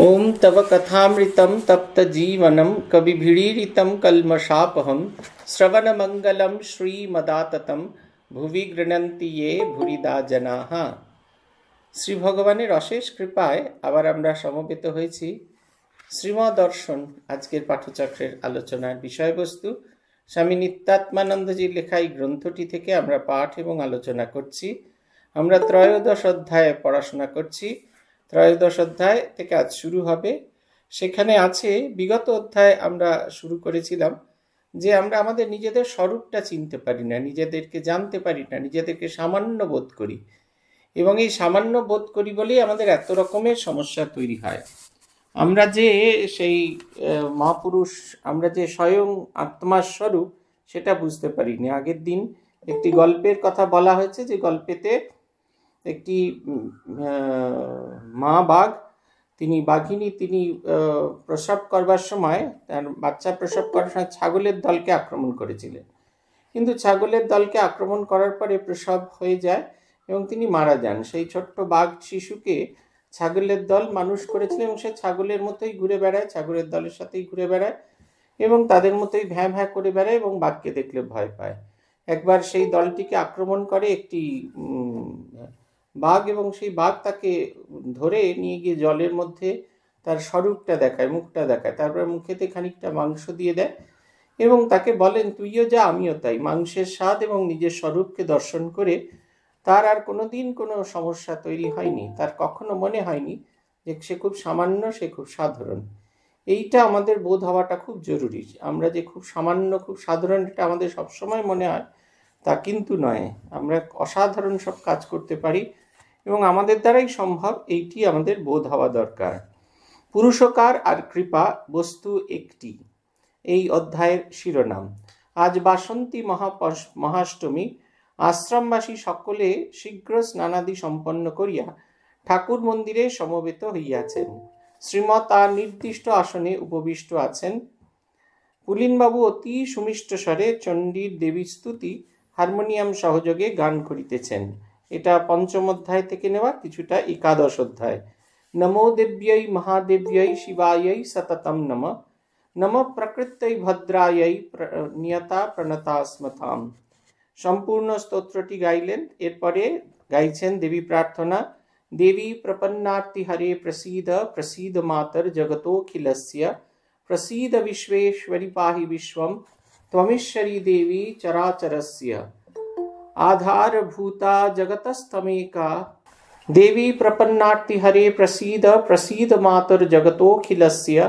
ॐ तव कथामृतं तप्तजीवनं कविभिडीरितं कल्मषापहं श्रवणमङ्गलं श्रीमदाततं ভুবি গৃণন্তি ইয়ে ভুরিদা জানাহা শ্রী ভগবানের অশেষ কৃপায় আবার আমরা সমবেত হয়েছি শ্রীমদর্শন আজকের পাঠচক্রের আলোচনার বিষয়বস্তু স্বামী নিত্যাত্মানন্দজির লেখা এই গ্রন্থটি থেকে আমরা পাঠ এবং আলোচনা করছি আমরা ত্রয়োদশ অধ্যায়ে পড়াশোনা করছি ত্রয়োদশ অধ্যায় থেকে আজ শুরু হবে সেখানে আছে বিগত অধ্যায় আমরা শুরু করেছিলাম যে আমরা আমাদের নিজেদের স্বরূপটা চিনতে পারি না নিজেদেরকে জানতে পারি না নিজেদেরকে সামান্য বোধ করি এবং এই সামান্য বোধ করি বলেই আমাদের এত রকমের সমস্যা তৈরি হয় আমরা যে সেই মহাপুরুষ আমরা যে স্বয়ং আত্মার স্বরূপ সেটা বুঝতে পারিনি আগের দিন একটি গল্পের কথা বলা হয়েছে যে গল্পেতে একটি মা বাঘ তিনি বাঘিনী তিনি প্রসব করবার সময় তার বাচ্চা প্রসব করার সময় ছাগলের দলকে আক্রমণ করেছিলেন কিন্তু ছাগলের দলকে আক্রমণ করার পরে প্রসব হয়ে যায় এবং তিনি মারা যান সেই ছোট্ট বাঘ শিশুকে ছাগলের দল মানুষ করেছিল এবং সে ছাগলের মতোই ঘুরে বেড়ায় ছাগলের দলের সাথেই ঘুরে বেড়ায় এবং তাদের মতোই ভ্যাঁ ভ্যাঁ করে বেড়ায় এবং বাঘকে দেখলে ভয় পায় একবার সেই দলটিকে আক্রমণ করে একটি বাঘ এবং সেই বাঘ তাকে ধরে নিয়ে গিয়ে জলের মধ্যে তার স্বরূপটা দেখায় মুখটা দেখায় তারপরে মুখেতে খানিকটা মাংস দিয়ে দেয় এবং তাকে বলেন তুইও যা আমিও তাই মাংসের স্বাদ এবং নিজের স্বরূপকে দর্শন করে তার আর কোনো দিন কোনো সমস্যা তৈরি হয়নি তার কখনো মনে হয়নি যে সে খুব সামান্য সে খুব সাধারণ এইটা আমাদের বোধ হওয়াটা খুব জরুরি আমরা যে খুব সামান্য খুব সাধারণ এটা আমাদের সবসময় মনে হয় তা কিন্তু নয় আমরা অসাধারণ সব কাজ করতে পারি এবং আমাদের দ্বারাই সম্ভব এইটি আমাদের বোধ হওয়া দরকার পুরুষকার আর কৃপা বস্তু একটি এই অধ্যায়ের শিরোনাম আজ বাসন্তী মহাষ্টমী আশ্রমবাসী সকলে শীঘ্র স্নানাদি সম্পন্ন করিয়া ঠাকুর মন্দিরে সমবেত হইয়াছেন শ্রীমতা নির্দিষ্ট আসনে উপবিষ্ট আছেন পুলিনবাবু অতি সুমিষ্ট স্বরে চণ্ডীর দেবী স্তুতি হারমোনিয়াম সহযোগে গান করিতেছেন এটা পঞ্চম অধ্যায় থেকে নেওয়া কিছুটা একাদশ অধ্যায় নমো দেব্যই মহাদেব্যই শিবায়ই সততম নম নম প্রকৃত্যই ভদ্রায়ই নিয়তা প্রণতাস্মতাম সম্পূর্ণ স্তোত্রটি গাইলেন এরপরে গাইছেন দেবী প্রার্থনা দেবী প্রপন্নার্তি হরে প্রসীদ প্রসীদ মাতর জগতোখিলস্য प्रसीद विश्वेश्वरी पाहि विश्व त्वमीश्वरी देवी चराचरस्य आधारभूता जगतस्तमेका देवी प्रपन्ना हरे प्रसीद प्रसीद मातुर्जगतोऽखिलस्य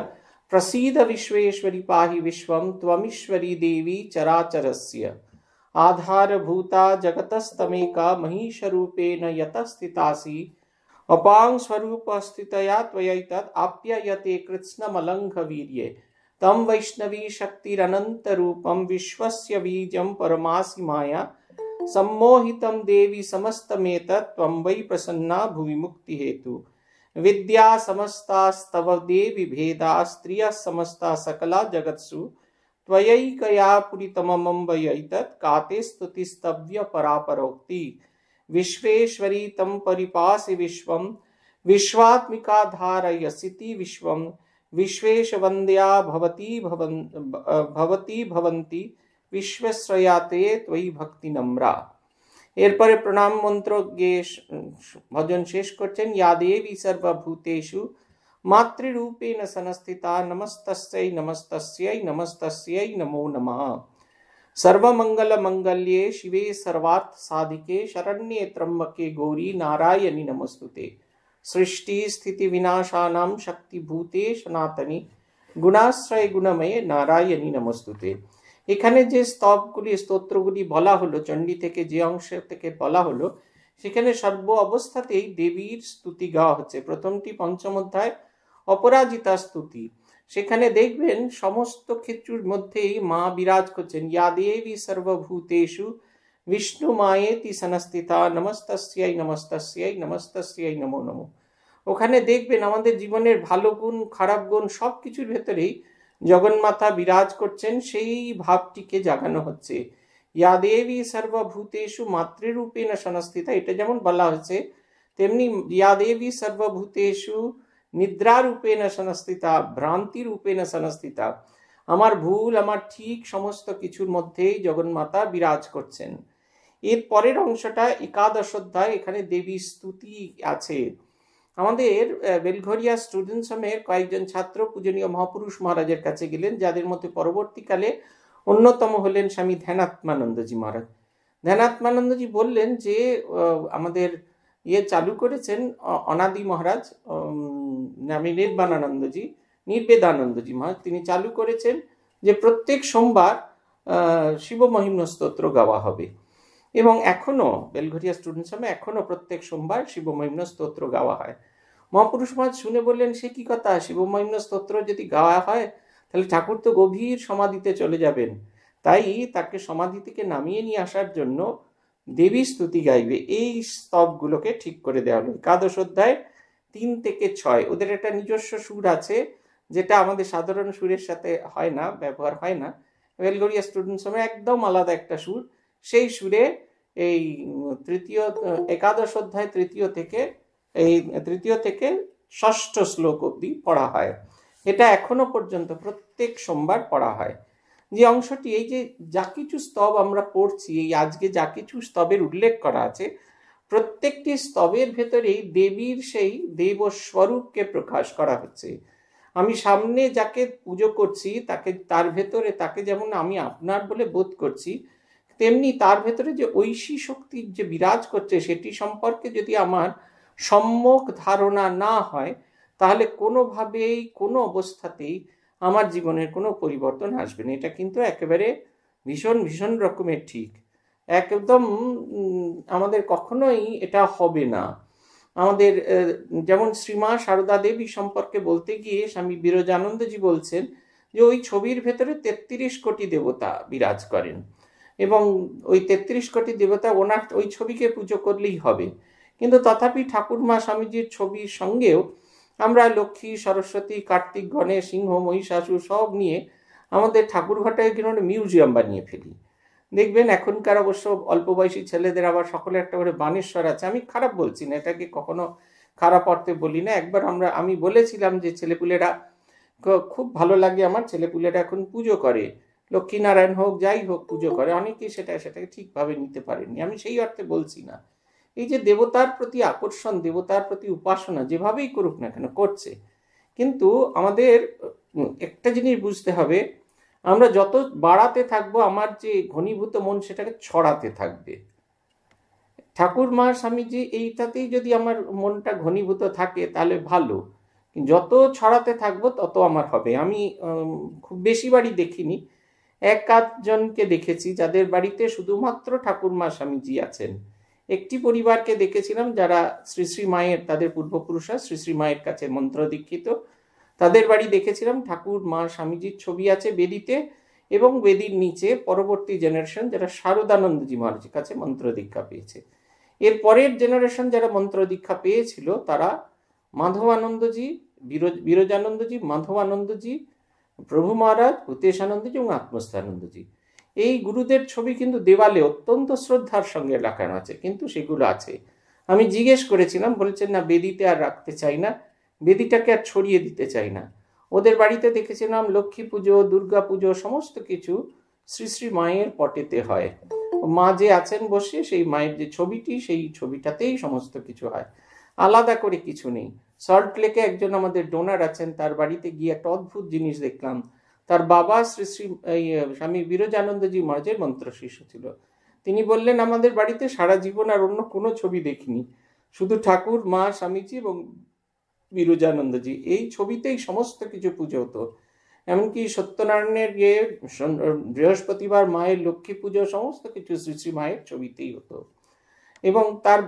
प्रसीद विश्वेश्वरी पाहि विश्व त्वमीश्वरी देवी चराचरस्य आधारभूता जगतस्तमेका महिषरूपेण यतस्थितासि स्थितया त्वयैतत् आप्ययते वीर्ये तम वैष्णवी रूपम विश्वस्य बीजं परमासि माया सम्मोहितम सम्मोहितं देवि समस्तमेतत्त्वं वै प्रसन्ना भुवि हेतु विद्या समस्ता स्तव देवी भेदा स्त्रिय समस्ता सकला जगत्सु त्वयैकया पुरितममम्बयैतत् काते परापरोक्ति विश्वेश्वरी तं परिपासि विश्वं विश्वात्मिका धारयसिति विश्वं विश्वेशवन्द्या भवती भवन् भवती भवंती বিশ্বশ্রয়াতে ত্বয়ি ভক্তি নম্রা এরপরে প্রণাম মন্ত্র গিয়ে ভজন শেষ করছেন ইয়া দেবী সর্বভূতেষু মাতৃরূপেণ সনস্থিতা নমস্তস্যৈ নমস্তস্যৈ নমস্তস্যৈ নমো নমঃ सर्वमङ्गलमङ्गल्ये शिवे सर्वार्थसाधिके शरण्ये त्र्यम्बके गौरी नारायणि नमस्तुते सृष्टिस्थितिविनाशानां शक्तिभूते सनातनि गुणाश्रयगुणमये नारायणि नमस्तुते এখানে যে স্তবগুলি স্তোত্রগুলি বলা হলো চণ্ডী থেকে যে অংশ থেকে বলা হলো সেখানে সর্ব অবস্থাতেই দেবীর স্তুতি গাওয়া হচ্ছে প্রথমটি পঞ্চম অধ্যায় অপরাজিতা স্তুতি সেখানে দেখবেন সমস্ত ক্ষেত্রের মধ্যেই মা বিরাজ করছেন ইয়া দেবী সর্বভূতেষু বিষ্ণু মায়েতি সনস্থিতা নমস্তস্যাই নমস্তস্যাই নমস্তস্যাই নমো নমো ওখানে দেখবেন আমাদের জীবনের ভালো গুণ খারাপ গুণ সব কিছুর ভেতরেই জগন্মাতা বিরাজ করছেন সেই ভাবটিকে জাগানো হচ্ছে ইয়া দেবী মাতৃরূপে না সংস্থিতা এটা যেমন বলা হয়েছে তেমনি ইয়া দেবী না সনস্থিতা ভ্রান্তিরূপে না সনস্থিতা আমার ভুল আমার ঠিক সমস্ত কিছুর মধ্যেই জগন্মাতা বিরাজ করছেন এর পরের অংশটা একাদশ অধ্যায় এখানে দেবী স্তুতি আছে আমাদের বেলঘরিয়া স্টুডেন্ট হোমের কয়েকজন ছাত্র পূজনীয় মহাপুরুষ মহারাজের কাছে গেলেন যাদের মধ্যে পরবর্তীকালে অন্যতম হলেন স্বামী ধ্যানাত্মানন্দজি মহারাজ ধ্যানাত্মানন্দজি বললেন যে আমাদের ইয়ে চালু করেছেন অনাদি মহারাজ নামে নির্বাণানন্দজি নির্বেদানন্দজি মহারাজ তিনি চালু করেছেন যে প্রত্যেক সোমবার শিব মহিম্ন স্তোত্র গাওয়া হবে এবং এখনও বেলঘরিয়া স্টুডেন্টস হোমে এখনও প্রত্যেক সোমবার শিবমহিম্ন স্তোত্র গাওয়া হয় মহাপুরুষ মহাজ শুনে বললেন সে কি কথা শিবমহিম্ন স্তোত্র যদি গাওয়া হয় তাহলে ঠাকুর তো গভীর সমাধিতে চলে যাবেন তাই তাকে সমাধি থেকে নামিয়ে নিয়ে আসার জন্য দেবী স্তুতি গাইবে এই স্তবগুলোকে ঠিক করে দেওয়া হবে একাদশ অধ্যায় তিন থেকে ছয় ওদের একটা নিজস্ব সুর আছে যেটা আমাদের সাধারণ সুরের সাথে হয় না ব্যবহার হয় না বেলগরিয়া স্টুডেন্ট সময় একদম আলাদা একটা সুর সেই সুরে এই তৃতীয় একাদশ অধ্যায় তৃতীয় থেকে এই তৃতীয় থেকে ষষ্ঠ শ্লোক অবধি পড়া হয় এটা এখনো পর্যন্ত প্রত্যেক সোমবার পড়া হয় যে অংশটি এই যে যা কিছু স্তব আমরা পড়ছি এই আজকে যা কিছু স্তবের উল্লেখ করা আছে প্রত্যেকটি স্তবের ভেতরেই দেবীর সেই দেব স্বরূপকে প্রকাশ করা হচ্ছে আমি সামনে যাকে পুজো করছি তাকে তার ভেতরে তাকে যেমন আমি আপনার বলে বোধ করছি তেমনি তার ভেতরে যে ঐশী শক্তি যে বিরাজ করছে সেটি সম্পর্কে যদি আমার সম্যক ধারণা না হয় তাহলে কোনোভাবেই কোনো অবস্থাতেই আমার জীবনের কোনো পরিবর্তন আসবে না এটা কিন্তু একেবারে ভীষণ ভীষণ রকমের ঠিক একদম আমাদের কখনোই এটা হবে না আমাদের যেমন শ্রীমা সারদা দেবী সম্পর্কে বলতে গিয়ে স্বামী বিরজানন্দজি বলছেন যে ওই ছবির ভেতরে তেত্রিশ কোটি দেবতা বিরাজ করেন এবং ওই তেত্রিশ কোটি দেবতা ওনার ওই ছবিকে পুজো করলেই হবে কিন্তু তথাপি ঠাকুরমা স্বামীজির ছবির সঙ্গেও আমরা লক্ষ্মী সরস্বতী কার্তিক গণেশ সিংহ মহিষাসুর সব নিয়ে আমাদের ঠাকুর ঘটায় কিন্তু মিউজিয়াম বানিয়ে ফেলি দেখবেন এখনকার অবশ্য অল্প বয়সী ছেলেদের আবার সকলে একটা করে বানেশ্বর আছে আমি খারাপ বলছি না এটাকে কখনো খারাপ অর্থে বলি না একবার আমরা আমি বলেছিলাম যে ছেলেপুলেরা খুব ভালো লাগে আমার ছেলেপুলেরা এখন পুজো করে লক্ষ্মীনারায়ণ হোক যাই হোক পুজো করে অনেকেই সেটা সেটাকে ঠিকভাবে নিতে পারেনি আমি সেই অর্থে বলছি না এই যে দেবতার প্রতি আকর্ষণ দেবতার প্রতি উপাসনা যেভাবেই করুক না কেন করছে কিন্তু আমাদের একটা জিনিস বুঝতে হবে আমরা যত বাড়াতে থাকবো আমার যে ঘনীভূত মন সেটাকে ছড়াতে থাকবে ঠাকুর মা স্বামীজি এইটাতেই যদি আমার মনটা ঘনীভূত থাকে তাহলে ভালো যত ছড়াতে থাকবো তত আমার হবে আমি খুব বেশি বাড়ি দেখিনি এক আধজনকে দেখেছি যাদের বাড়িতে শুধুমাত্র ঠাকুরমা স্বামীজি আছেন একটি পরিবারকে দেখেছিলাম যারা শ্রী শ্রী মায়ের তাদের পূর্বপুরুষরা শ্রী শ্রী মায়ের কাছে মন্ত্র দীক্ষিত তাদের বাড়ি দেখেছিলাম ঠাকুর মা স্বামীজির ছবি আছে বেদিতে এবং বেদির নিচে পরবর্তী জেনারেশন যারা শারদানন্দজি মহারাজের কাছে মন্ত্র দীক্ষা পেয়েছে এর পরের জেনারেশন যারা মন্ত্র দীক্ষা পেয়েছিল তারা মাধবানন্দজি বিরোজ বিরজানন্দজি মাধবানন্দজি প্রভু মহারাজ ভূতেশানন্দজি এবং আত্মস্থানন্দজি এই গুরুদের ছবি কিন্তু দেওয়ালে অত্যন্ত শ্রদ্ধার সঙ্গে লাগানো আছে কিন্তু সেগুলো আছে আমি জিজ্ঞেস করেছিলাম বলেছেন না বেদিতে আর রাখতে চাই না বেদিটাকে আর ছড়িয়ে দিতে চাই না ওদের বাড়িতে দেখেছিলাম লক্ষ্মী পুজো দুর্গা পুজো সমস্ত কিছু শ্রী শ্রী মায়ের পটেতে হয় মা যে আছেন বসে সেই মায়ের যে ছবিটি সেই ছবিটাতেই সমস্ত কিছু হয় আলাদা করে কিছু নেই সল্ট লেকে একজন আমাদের ডোনার আছেন তার বাড়িতে গিয়ে একটা অদ্ভুত জিনিস দেখলাম তার বাবা শ্রী শ্রী স্বামী বিরোজানন্দজি মহারাজের মন্ত্র শিষ্য ছিল তিনি বললেন আমাদের বাড়িতে সারা জীবন আর অন্য কোনো ছবি দেখিনি শুধু ঠাকুর মা স্বামীজি এবং বিরোজানন্দজি এই ছবিতেই সমস্ত কিছু পুজো হতো এমনকি সত্যনারায়ণের ইয়ে বৃহস্পতিবার মায়ের লক্ষ্মী পুজো সমস্ত কিছু শ্রী শ্রী মায়ের ছবিতেই হতো এবং তার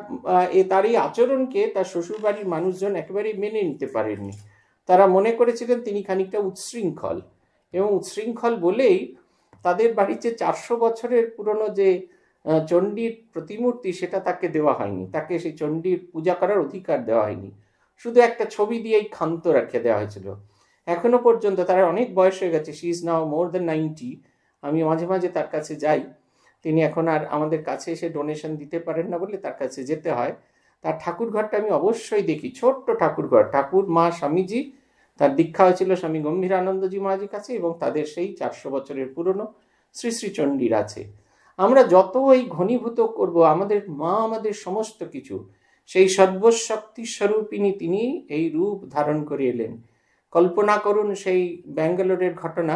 তার এই আচরণকে তার শ্বশুরবাড়ির মানুষজন একেবারেই মেনে নিতে পারেননি তারা মনে করেছিলেন তিনি খানিকটা উচ্ছৃঙ্খল এবং উচ্ছৃঙ্খল বলেই তাদের বাড়িতে চারশো বছরের পুরনো যে চণ্ডীর প্রতিমূর্তি সেটা তাকে দেওয়া হয়নি তাকে সেই চণ্ডীর পূজা করার অধিকার দেওয়া হয়নি শুধু একটা ছবি দিয়েই ক্ষান্ত রাখিয়ে দেওয়া হয়েছিল এখনো পর্যন্ত তার অনেক বয়স হয়ে গেছে she is now more than ninety আমি মাঝে মাঝে তার কাছে যাই তিনি এখন আর আমাদের কাছে এসে ডোনেশন দিতে পারেন না বলে তার কাছে যেতে হয় তার ঠাকুরঘরটা আমি অবশ্যই দেখি ছোট্ট ঠাকুরঘর ঠাকুর মা স্বামীজি তার দীক্ষা হয়েছিল স্বামী গম্ভীর আনন্দজি মহাজির কাছে এবং তাদের সেই চারশো বছরের পুরনো শ্রী চণ্ডীর আছে আমরা যত এই ঘনীভূত করব আমাদের মা আমাদের সমস্ত কিছু সেই সর্বশক্তি স্বরূপিনী তিনি এই রূপ ধারণ করে এলেন কল্পনা করুন সেই ব্যাঙ্গালোরের ঘটনা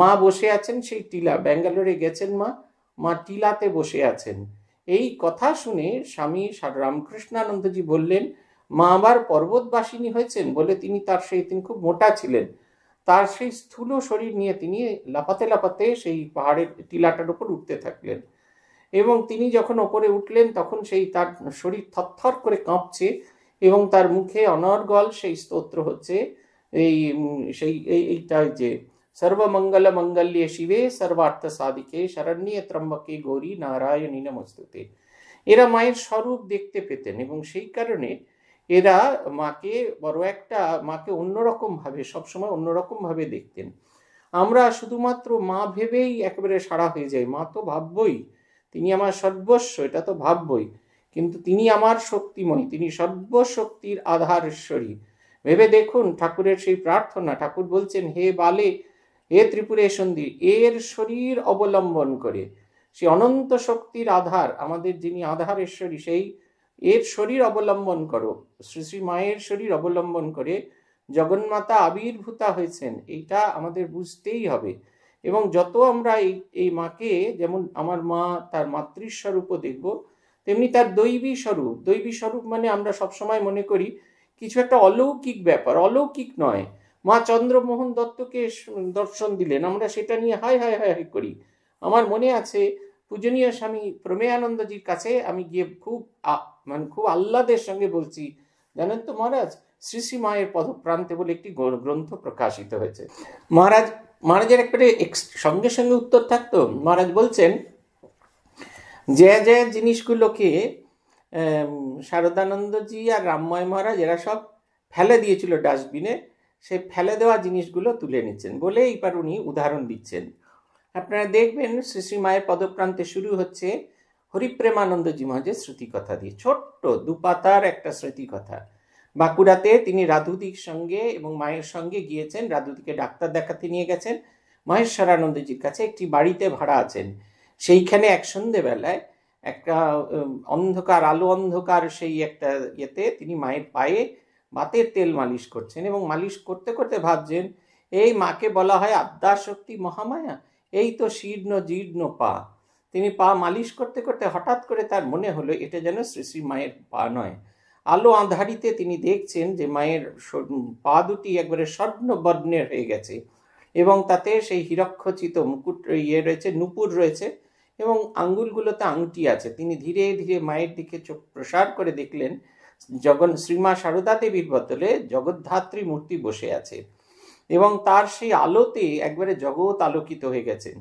মা বসে আছেন সেই টিলা ব্যাঙ্গালোরে গেছেন মা মা টিলাতে বসে আছেন এই কথা শুনে স্বামী রামকৃষ্ণানন্দজি বললেন মা আবার পর্বতবাসিনী হয়েছেন বলে তিনি তার সেই দিন খুব মোটা ছিলেন তার সেই স্থূল শরীর নিয়ে তিনি লাফাতে লাফাতে সেই পাহাড়ের টিলাটার উপর উঠতে থাকলেন এবং তিনি যখন ওপরে উঠলেন তখন সেই তার শরীর থরথর করে কাঁপছে এবং তার মুখে অনর্গল সেই স্তোত্র হচ্ছে এই সেই এইটা যে ಸರ್ವಮಂಗಲ ಮಂಗಲ್ಯ ಶಿವೆ ಸರ್ವಾರ್ಥ সাধিকে ಶರಣ್ಯে ত্রম্বকে গৌরী নারায়ণী নমস্তুতে এরা মায়ের স্বরূপ দেখতে পেতেন এবং সেই কারণে এরা মাকে বড় একটা মাকে অন্যরকমভাবে সবসময় অন্যরকমভাবে দেখতেন আমরা শুধুমাত্র মা ভেবেই একেবারে সারা হয়ে যাই মা তো ভাববই তিনি আমার সর্বস্ব এটা তো ভাববই কিন্তু তিনি আমার শক্তিময় তিনি সর্বশক্তির আধারেশ্বরী ভেবে দেখুন ঠাকুরের সেই প্রার্থনা ঠাকুর বলছেন হে বালে এ ত্রিপুরেশন্দী এর শরীর অবলম্বন করে সে অনন্ত শক্তির আধার আমাদের যিনি আধারেশ্বরী সেই এর শরীর অবলম্বন করো শ্রী শ্রী মায়ের শরীর অবলম্বন করে জগন্মাতা আবির্ভূতা হয়েছেন এইটা আমাদের বুঝতেই হবে এবং যত আমরা এই এই মাকে যেমন আমার মা তার মাতৃস্বরূপও দেখব তেমনি তার দৈবী স্বরূপ দৈবী স্বরূপ মানে আমরা সবসময় মনে করি কিছু একটা অলৌকিক ব্যাপার অলৌকিক নয় মা চন্দ্রমোহন দত্তকে দর্শন দিলেন আমরা সেটা নিয়ে হাই হাই হাই হাই করি আমার মনে আছে পূজনীয় স্বামী প্রমেয়ানন্দজির কাছে আমি গিয়ে খুব মানে খুব আহ্লাদের সঙ্গে বলছি জানেন তো মহারাজ শ্রী শ্রী মায়ের পদপ্রান্তে বলে একটি গ্রন্থ প্রকাশিত হয়েছে মহারাজ মহারাজের একবারে সঙ্গে সঙ্গে উত্তর থাকতো মহারাজ বলছেন যে যে জিনিসগুলোকে শারদানন্দজি আর রামময় মহারাজ এরা সব ফেলে দিয়েছিল ডাস্টবিনে সে ফেলে দেওয়া জিনিসগুলো তুলে নিচ্ছেন বলে এইবার উনি উদাহরণ দিচ্ছেন আপনারা দেখবেন শ্রী শ্রী মায়ের পদপ্রান্তে শুরু হচ্ছে হরিপ্রেমানন্দজি মহাজের স্মৃতিকথা দিয়ে ছোট্ট দুপাতার একটা স্মৃতিকথা বাঁকুড়াতে তিনি রাধুদির সঙ্গে এবং মায়ের সঙ্গে গিয়েছেন রাধুদিকে ডাক্তার দেখাতে নিয়ে গেছেন মহেশ্বরানন্দজির কাছে একটি বাড়িতে ভাড়া আছেন সেইখানে এক সন্ধেবেলায় একটা অন্ধকার আলো অন্ধকার সেই একটা ইয়েতে তিনি মায়ের পায়ে ভাতের তেল মালিশ করছেন এবং মালিশ করতে করতে ভাবছেন এই মাকে বলা হয় আদ্যা শক্তি মহামায়া এই তো শীর্ণ জীর্ণ পা তিনি পা মালিশ করতে করতে হঠাৎ করে তার মনে হলো এটা যেন শ্রী শ্রী মায়ের পা নয় আলো আঁধারিতে তিনি দেখছেন যে মায়ের পা দুটি একবারে স্বর্ণ বর্ণের হয়ে গেছে এবং তাতে সেই হিরক্ষচিত মুকুট ইয়ে রয়েছে নুপুর রয়েছে এবং আঙ্গুলগুলোতে আংটি আছে তিনি ধীরে ধীরে মায়ের দিকে চোখ প্রসার করে দেখলেন জগন শ্রীমা সারদা দেবীর বদলে জগদ্ধাত্রী মূর্তি বসে আছে এবং তার সেই আলোতে একবারে জগৎ আলোকিত হয়ে গেছেন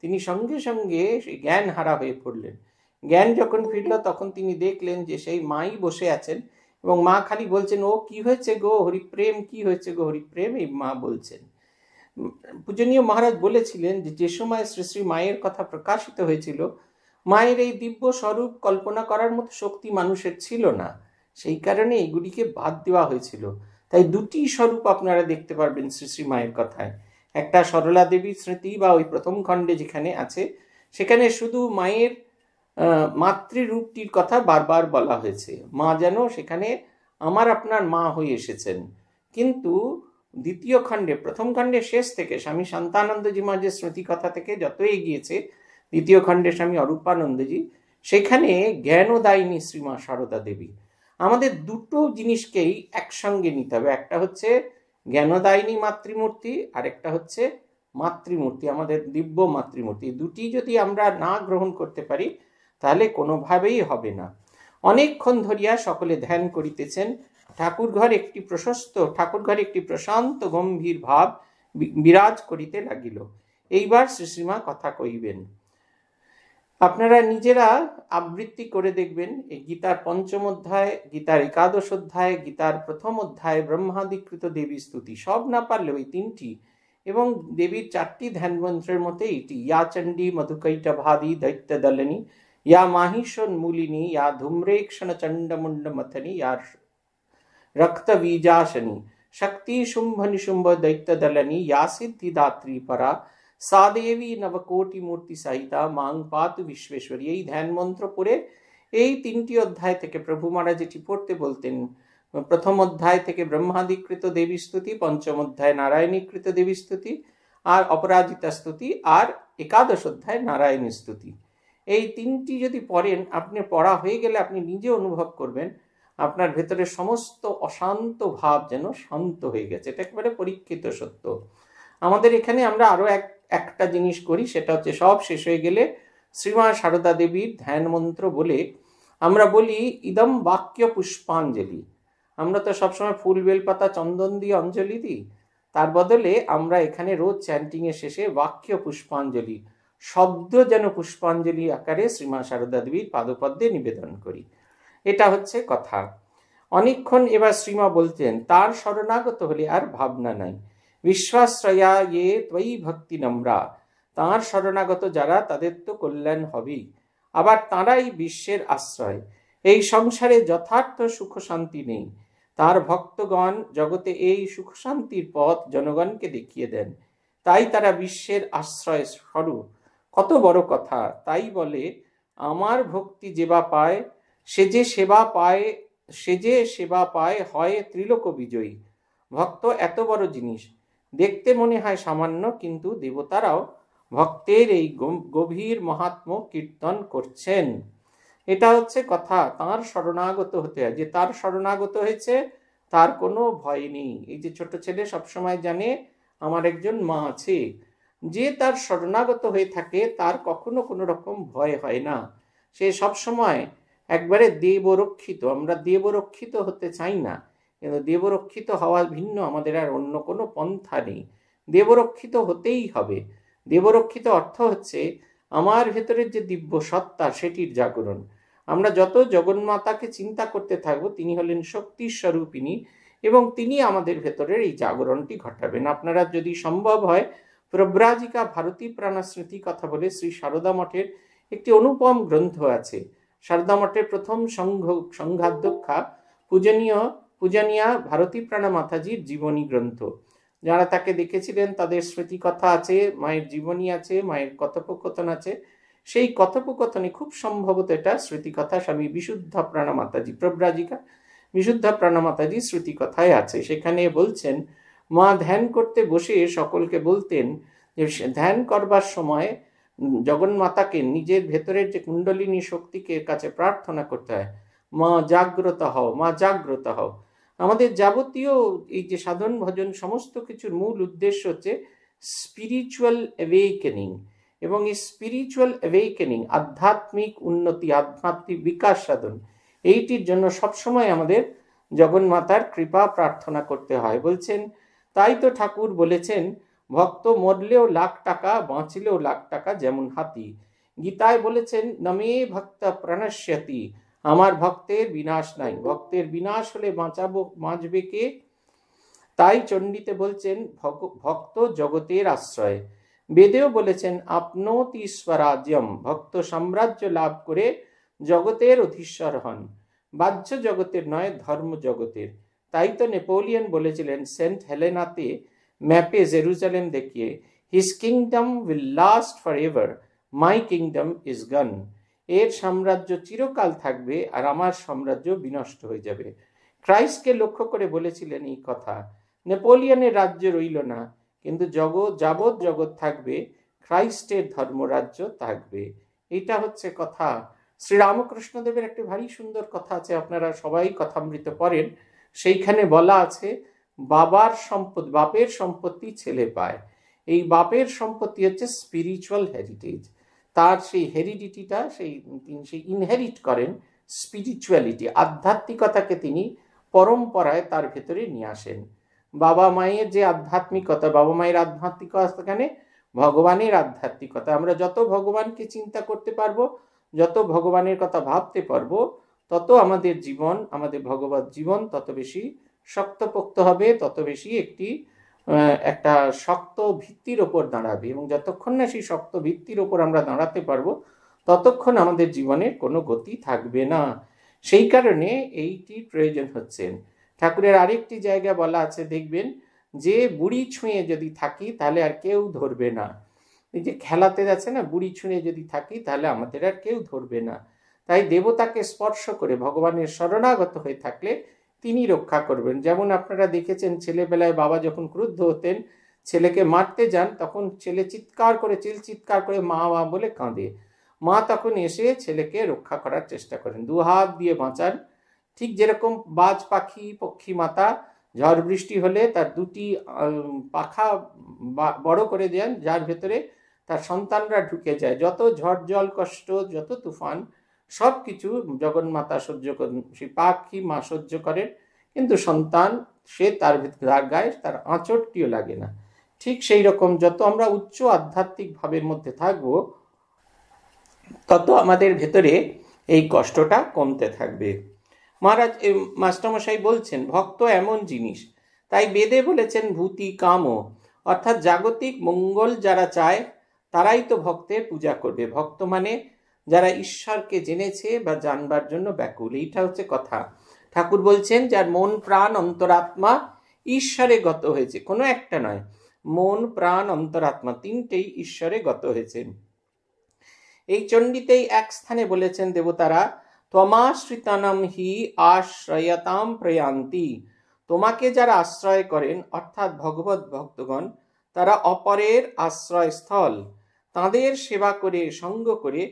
তিনি সঙ্গে সঙ্গে জ্ঞান হারা হয়ে পড়লেন জ্ঞান যখন ফিরল তখন তিনি দেখলেন যে সেই মাই বসে আছেন এবং মা খালি বলছেন ও কি হয়েছে গো হরিপ্রেম কি হয়েছে গো হরিপ্রেম এই মা বলছেন পূজনীয় মহারাজ বলেছিলেন যে যে সময় শ্রী শ্রী মায়ের কথা প্রকাশিত হয়েছিল মায়ের এই দিব্য স্বরূপ কল্পনা করার মতো শক্তি মানুষের ছিল না সেই কারণে এগুলিকে বাদ দেওয়া হয়েছিল তাই দুটি স্বরূপ আপনারা দেখতে পারবেন শ্রী শ্রী মায়ের কথায় একটা সরলা দেবীর স্মৃতি বা ওই প্রথম খণ্ডে যেখানে আছে সেখানে শুধু মায়ের মাতৃরূপটির কথা বারবার বলা হয়েছে মা যেন সেখানে আমার আপনার মা হয়ে এসেছেন কিন্তু দ্বিতীয় খণ্ডে প্রথম খণ্ডের শেষ থেকে স্বামী শান্তানন্দজি মা যে স্মৃতি কথা থেকে যত এগিয়েছে দ্বিতীয় খণ্ডে স্বামী অরূপানন্দজি সেখানে জ্ঞানদায়িনী শ্রীমা সারদা দেবী আমাদের দুটো জিনিসকেই একসঙ্গে নিতে হবে একটা হচ্ছে জ্ঞানদায়িনী মাতৃমূর্তি আর একটা হচ্ছে মাতৃমূর্তি আমাদের দিব্য মাতৃমূর্তি দুটি যদি আমরা না গ্রহণ করতে পারি তাহলে কোনোভাবেই হবে না অনেকক্ষণ ধরিয়া সকলে ধ্যান করিতেছেন ঠাকুরঘর একটি প্রশস্ত ঠাকুরঘরে একটি প্রশান্ত গম্ভীর ভাব বিরাজ করিতে লাগিল এইবার শ্রী শ্রীমা কথা কহিবেন আপনারা নিজেরা আবৃত্তি করে দেখবেন এই গীতার পঞ্চম অধ্যায় গীতার একাদশ অধ্যায় গীতার প্রথম অধ্যায় ব্রহ্মাধিকৃত দেবী স্তুতি সব না পারলেও ওই তিনটি এবং দেবীর চারটি ধ্যান মন্ত্রের মতে এটি ইয়া চণ্ডী মধুকৈটা ভাদি দৈত্য দলনী ইয়া মাহিষণ মূলিনী ইয়া ধূম্রেক্ষণ চণ্ডমুণ্ড মথনী ইয়া রক্তবীজাসনী শক্তি শুম্ভ নিশুম্ভ দৈত্য দলনী ইয়া সিদ্ধিদাত্রী পরা সাদেবী নবকোটি মূর্তি সাহিতা মাং পাত বিশ্বেশ্বরী এই ধ্যান মন্ত্র পড়ে এই তিনটি অধ্যায় থেকে প্রভু মহারাজ এটি পড়তে বলতেন প্রথম অধ্যায় থেকে ব্রহ্মাদিকৃত দেবী স্তুতি পঞ্চম অধ্যায় নারায়ণীকৃত দেবী স্তুতি আর অপরাজিতা স্তুতি আর একাদশ অধ্যায় নারায়ণী স্তুতি এই তিনটি যদি পড়েন আপনি পড়া হয়ে গেলে আপনি নিজে অনুভব করবেন আপনার ভেতরে সমস্ত অশান্ত ভাব যেন শান্ত হয়ে গেছে এটা একেবারে পরীক্ষিত সত্য আমাদের এখানে আমরা আরও এক একটা জিনিস করি সেটা হচ্ছে সব শেষ হয়ে গেলে শ্রীমা সারদা দেবীর ধ্যান মন্ত্র বলে আমরা বলি ইদম বাক্য পুষ্পাঞ্জলি আমরা তো সবসময় ফুল বেলপাতা চন্দন দিয়ে অঞ্জলি দিই তার বদলে আমরা এখানে রোজ চ্যান্টিংয়ের শেষে বাক্য পুষ্পাঞ্জলি শব্দ যেন পুষ্পাঞ্জলি আকারে শ্রীমা সারদা দেবীর পাদপদ্মে নিবেদন করি এটা হচ্ছে কথা অনেকক্ষণ এবার শ্রীমা বলতেন তার শরণাগত হলে আর ভাবনা নাই বিশ্বাশ্রয়া এ ত্বয়ী ভক্তি নম্রা তাঁর শরণাগত যারা তাদের তো কল্যাণ হবেই আবার তাঁরাই বিশ্বের আশ্রয় এই সংসারে যথার্থ সুখ শান্তি নেই তার ভক্তগণ জগতে এই সুখ শান্তির পথ জনগণকে দেখিয়ে দেন তাই তারা বিশ্বের আশ্রয় স্বরূপ কত বড় কথা তাই বলে আমার ভক্তি যেবা পায় সে যে সেবা পায় সে যে সেবা পায় হয় ত্রিলোক বিজয়ী ভক্ত এত বড় জিনিস দেখতে মনে হয় সামান্য কিন্তু দেবতারাও ভক্তের এই গভীর মহাত্ম কীর্তন করছেন এটা হচ্ছে কথা তার শরণাগত হতে হয় যে তার শরণাগত হয়েছে তার কোনো ভয় নেই এই যে ছোট ছেলে সবসময় জানে আমার একজন মা আছে যে তার শরণাগত হয়ে থাকে তার কখনো কোনো রকম ভয় হয় না সে সবসময় একবারে দেবরক্ষিত আমরা দেবরক্ষিত হতে চাই না কিন্তু দেবরক্ষিত হওয়া ভিন্ন আমাদের আর অন্য কোনো পন্থা নেই দেবরক্ষিত হতেই হবে দেবরক্ষিত অর্থ হচ্ছে আমার ভেতরের যে দিব্য সত্তা সেটির জাগরণ আমরা যত জগন্মাতাকে চিন্তা করতে থাকব তিনি হলেন শক্তির স্বরূপিনী এবং তিনি আমাদের ভেতরের এই জাগরণটি ঘটাবেন আপনারা যদি সম্ভব হয় প্রব্রাজিকা ভারতী প্রাণাস্মৃতি কথা বলে শ্রী সারদা মঠের একটি অনুপম গ্রন্থ আছে সারদা মঠের প্রথম সংঘ সংঘাধ্যক্ষা পূজনীয় পূজনীয়া ভারতী প্রাণা মাথাজির জীবনী গ্রন্থ যারা তাকে দেখেছিলেন তাদের কথা আছে মায়ের জীবনী আছে মায়ের কথোপকথন আছে সেই কথোপকথনে খুব সম্ভবত এটা স্মৃতিকথা স্বামী বিশুদ্ধ প্রাণা মাতাজি প্রব্রাজিকা বিশুদ্ধ প্রাণা মাতাজি কথায় আছে সেখানে বলছেন মা ধ্যান করতে বসে সকলকে বলতেন যে ধ্যান করবার সময় জগন্মাতাকে নিজের ভেতরের যে কুণ্ডলিনী শক্তিকে কাছে প্রার্থনা করতে হয় মা জাগ্রত হও মা জাগ্রত হও আমাদের যাবতীয় এই যে সাধন ভজন সমস্ত কিছুর মূল উদ্দেশ্য হচ্ছে স্পিরিচুয়াল অ্যাওয়েকেনিং এবং এই স্পিরিচুয়াল অ্যাওয়েকেনিং আধ্যাত্মিক উন্নতি আধ্যাত্মিক বিকাশ সাধন এইটির জন্য সবসময় আমাদের জগন্মাতার কৃপা প্রার্থনা করতে হয় বলছেন তাই তো ঠাকুর বলেছেন ভক্ত মরলেও লাখ টাকা বাঁচলেও লাখ টাকা যেমন হাতি গীতায় বলেছেন নমে ভক্ত প্রণশ্যতি আমার ভক্তের বিনাশ নাই ভক্তের বিনাশ হলে বাঁচাবো বাঁচবে কে তাই চণ্ডীতে বলছেন ভক্ত জগতের আশ্রয় বেদেও বলেছেন আপনতি স্বরাজ্যম ভক্ত সাম্রাজ্য লাভ করে জগতের অধীশ্বর হন বাহ্য জগতের নয় ধর্ম জগতের তাই তো নেপোলিয়ন বলেছিলেন সেন্ট হেলেনাতে ম্যাপে জেরুজালেম দেখিয়ে his kingdom will last for ever my kingdom is gone এর সাম্রাজ্য চিরকাল থাকবে আর আমার সাম্রাজ্য বিনষ্ট হয়ে যাবে ক্রাইস্টকে লক্ষ্য করে বলেছিলেন এই কথা নেপোলিয়নের রাজ্য রইল না কিন্তু জগৎ যাবৎ জগৎ থাকবে ক্রাইস্টের ধর্মরাজ্য থাকবে এটা হচ্ছে কথা শ্রীরামকৃষ্ণদেবের একটি ভারী সুন্দর কথা আছে আপনারা সবাই কথামৃত পড়েন সেইখানে বলা আছে বাবার সম্পদ বাপের সম্পত্তি ছেলে পায় এই বাপের সম্পত্তি হচ্ছে স্পিরিচুয়াল হেরিটেজ তার সেই হেরিডিটিটা সেই তিনি সেই ইনহেরিট করেন স্পিরিচুয়ালিটি আধ্যাত্মিকতাকে তিনি পরম্পরায় তার ভেতরে নিয়ে আসেন বাবা মায়ের যে আধ্যাত্মিকতা বাবা মায়ের আধ্যাত্মিকতাখানে ভগবানের আধ্যাত্মিকতা আমরা যত ভগবানকে চিন্তা করতে পারবো যত ভগবানের কথা ভাবতে পারবো তত আমাদের জীবন আমাদের ভগবত জীবন তত বেশি শক্তপোক্ত হবে তত বেশি একটি একটা শক্ত ভিত্তির ওপর দাঁড়াবে এবং যতক্ষণ না সেই শক্ত ভিত্তির ওপর আমরা দাঁড়াতে পারবো ততক্ষণ আমাদের জীবনের কোনো গতি থাকবে না সেই কারণে এইটি প্রয়োজন হচ্ছেন ঠাকুরের আরেকটি জায়গা বলা আছে দেখবেন যে বুড়ি ছুঁয়ে যদি থাকি তাহলে আর কেউ ধরবে না এই যে খেলাতে যাচ্ছে না বুড়ি ছুঁয়ে যদি থাকি তাহলে আমাদের আর কেউ ধরবে না তাই দেবতাকে স্পর্শ করে ভগবানের শরণাগত হয়ে থাকলে তিনি রক্ষা করবেন যেমন আপনারা দেখেছেন ছেলেবেলায় বাবা যখন ক্রুদ্ধ হতেন ছেলেকে মারতে যান তখন ছেলে চিৎকার করে চিল চিৎকার করে মা মা বলে কাঁদে মা তখন এসে ছেলেকে রক্ষা করার চেষ্টা করেন দু হাত দিয়ে বাঁচান ঠিক যেরকম বাজ পাখি পক্ষী মাতা ঝড় বৃষ্টি হলে তার দুটি পাখা বড় করে দেন যার ভেতরে তার সন্তানরা ঢুকে যায় যত ঝড় জল কষ্ট যত তুফান সব কিছু জগন্মাতা সহ্য করেন সে পাখি মা সহ্য করে কিন্তু সন্তান সে তার গায়ে তার আঁচড়টিও লাগে না ঠিক সেই রকম যত আমরা উচ্চ আধ্যাত্মিক ভাবের মধ্যে থাকব তত আমাদের ভেতরে এই কষ্টটা কমতে থাকবে মহারাজ মাস্টারমশাই বলছেন ভক্ত এমন জিনিস তাই বেদে বলেছেন ভূতি কাম অর্থাৎ জাগতিক মঙ্গল যারা চায় তারাই তো ভক্তের পূজা করবে ভক্ত মানে যারা ঈশ্বরকে জেনেছে বা জানবার জন্য ব্যাকুল এইটা হচ্ছে কথা ঠাকুর বলছেন যার মন প্রাণ অন্তরাত্মা ঈশ্বরে গত হয়েছে কোনো একটা নয় মন প্রাণ অন্তরাত্মা তিনটেই ঈশ্বরে গত হয়েছে এই চণ্ডীতেই এক স্থানে বলেছেন দেবতারা তমাশ্রিতানাম হি আশ্রয়তাম প্রয়ান্তি তোমাকে যারা আশ্রয় করেন অর্থাৎ ভগবত ভক্তগণ তারা অপরের আশ্রয়স্থল তাদের সেবা করে সঙ্গ করে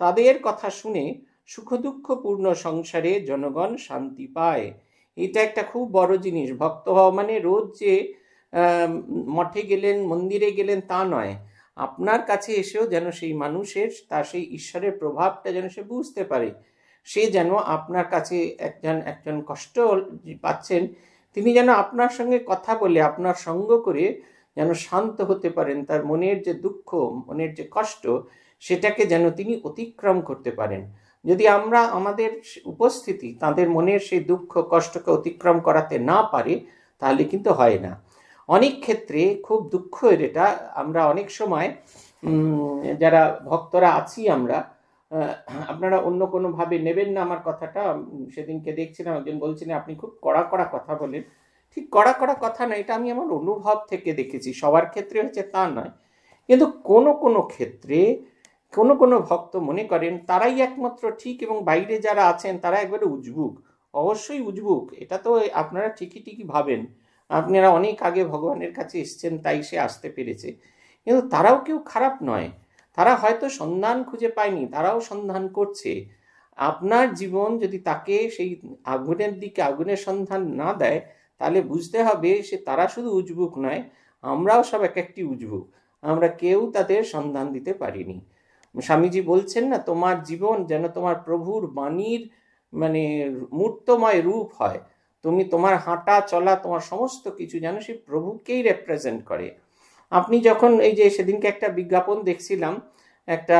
তাদের কথা শুনে সুখ দুঃখপূর্ণ সংসারে জনগণ শান্তি পায় এটা একটা খুব বড় জিনিস ভক্ত হওয়া মানে রোজ যে মঠে গেলেন মন্দিরে গেলেন তা নয় আপনার কাছে এসেও যেন সেই মানুষের তার সেই ঈশ্বরের প্রভাবটা যেন সে বুঝতে পারে সে যেন আপনার কাছে একজন একজন কষ্ট পাচ্ছেন তিনি যেন আপনার সঙ্গে কথা বলে আপনার সঙ্গ করে যেন শান্ত হতে পারেন তার মনের যে দুঃখ মনের যে কষ্ট সেটাকে যেন তিনি অতিক্রম করতে পারেন যদি আমরা আমাদের উপস্থিতি তাদের মনের সেই দুঃখ কষ্টকে অতিক্রম করাতে না পারে তাহলে কিন্তু হয় না অনেক ক্ষেত্রে খুব দুঃখের এটা আমরা অনেক সময় যারা ভক্তরা আছি আমরা আপনারা অন্য কোনোভাবে নেবেন না আমার কথাটা সেদিনকে দেখছিলাম একজন বলছিলেন আপনি খুব কড়া কড়া কথা বলেন ঠিক কড়া কড়া কথা না এটা আমি আমার অনুভব থেকে দেখেছি সবার ক্ষেত্রে হচ্ছে তা নয় কিন্তু কোনো কোনো ক্ষেত্রে কোনো কোনো ভক্ত মনে করেন তারাই একমাত্র ঠিক এবং বাইরে যারা আছেন তারা একবারে উজবুক অবশ্যই উজবুক এটা তো আপনারা ঠিকই ঠিকই ভাবেন আপনারা অনেক আগে ভগবানের কাছে এসছেন তাই সে আসতে পেরেছে কিন্তু তারাও কেউ খারাপ নয় তারা হয়তো সন্ধান খুঁজে পায়নি তারাও সন্ধান করছে আপনার জীবন যদি তাকে সেই আগুনের দিকে আগুনের সন্ধান না দেয় তাহলে বুঝতে হবে সে তারা শুধু উজবুক নয় আমরাও সব এক একটি উজবুক আমরা কেউ তাদের সন্ধান দিতে পারিনি স্বামীজি বলছেন না তোমার জীবন যেন তোমার প্রভুর বাণীর মানে মূর্তময় রূপ হয় তুমি তোমার হাঁটা চলা তোমার সমস্ত কিছু যেন সেই প্রভুকেই রেপ্রেজেন্ট করে আপনি যখন এই যে সেদিনকে একটা বিজ্ঞাপন দেখছিলাম একটা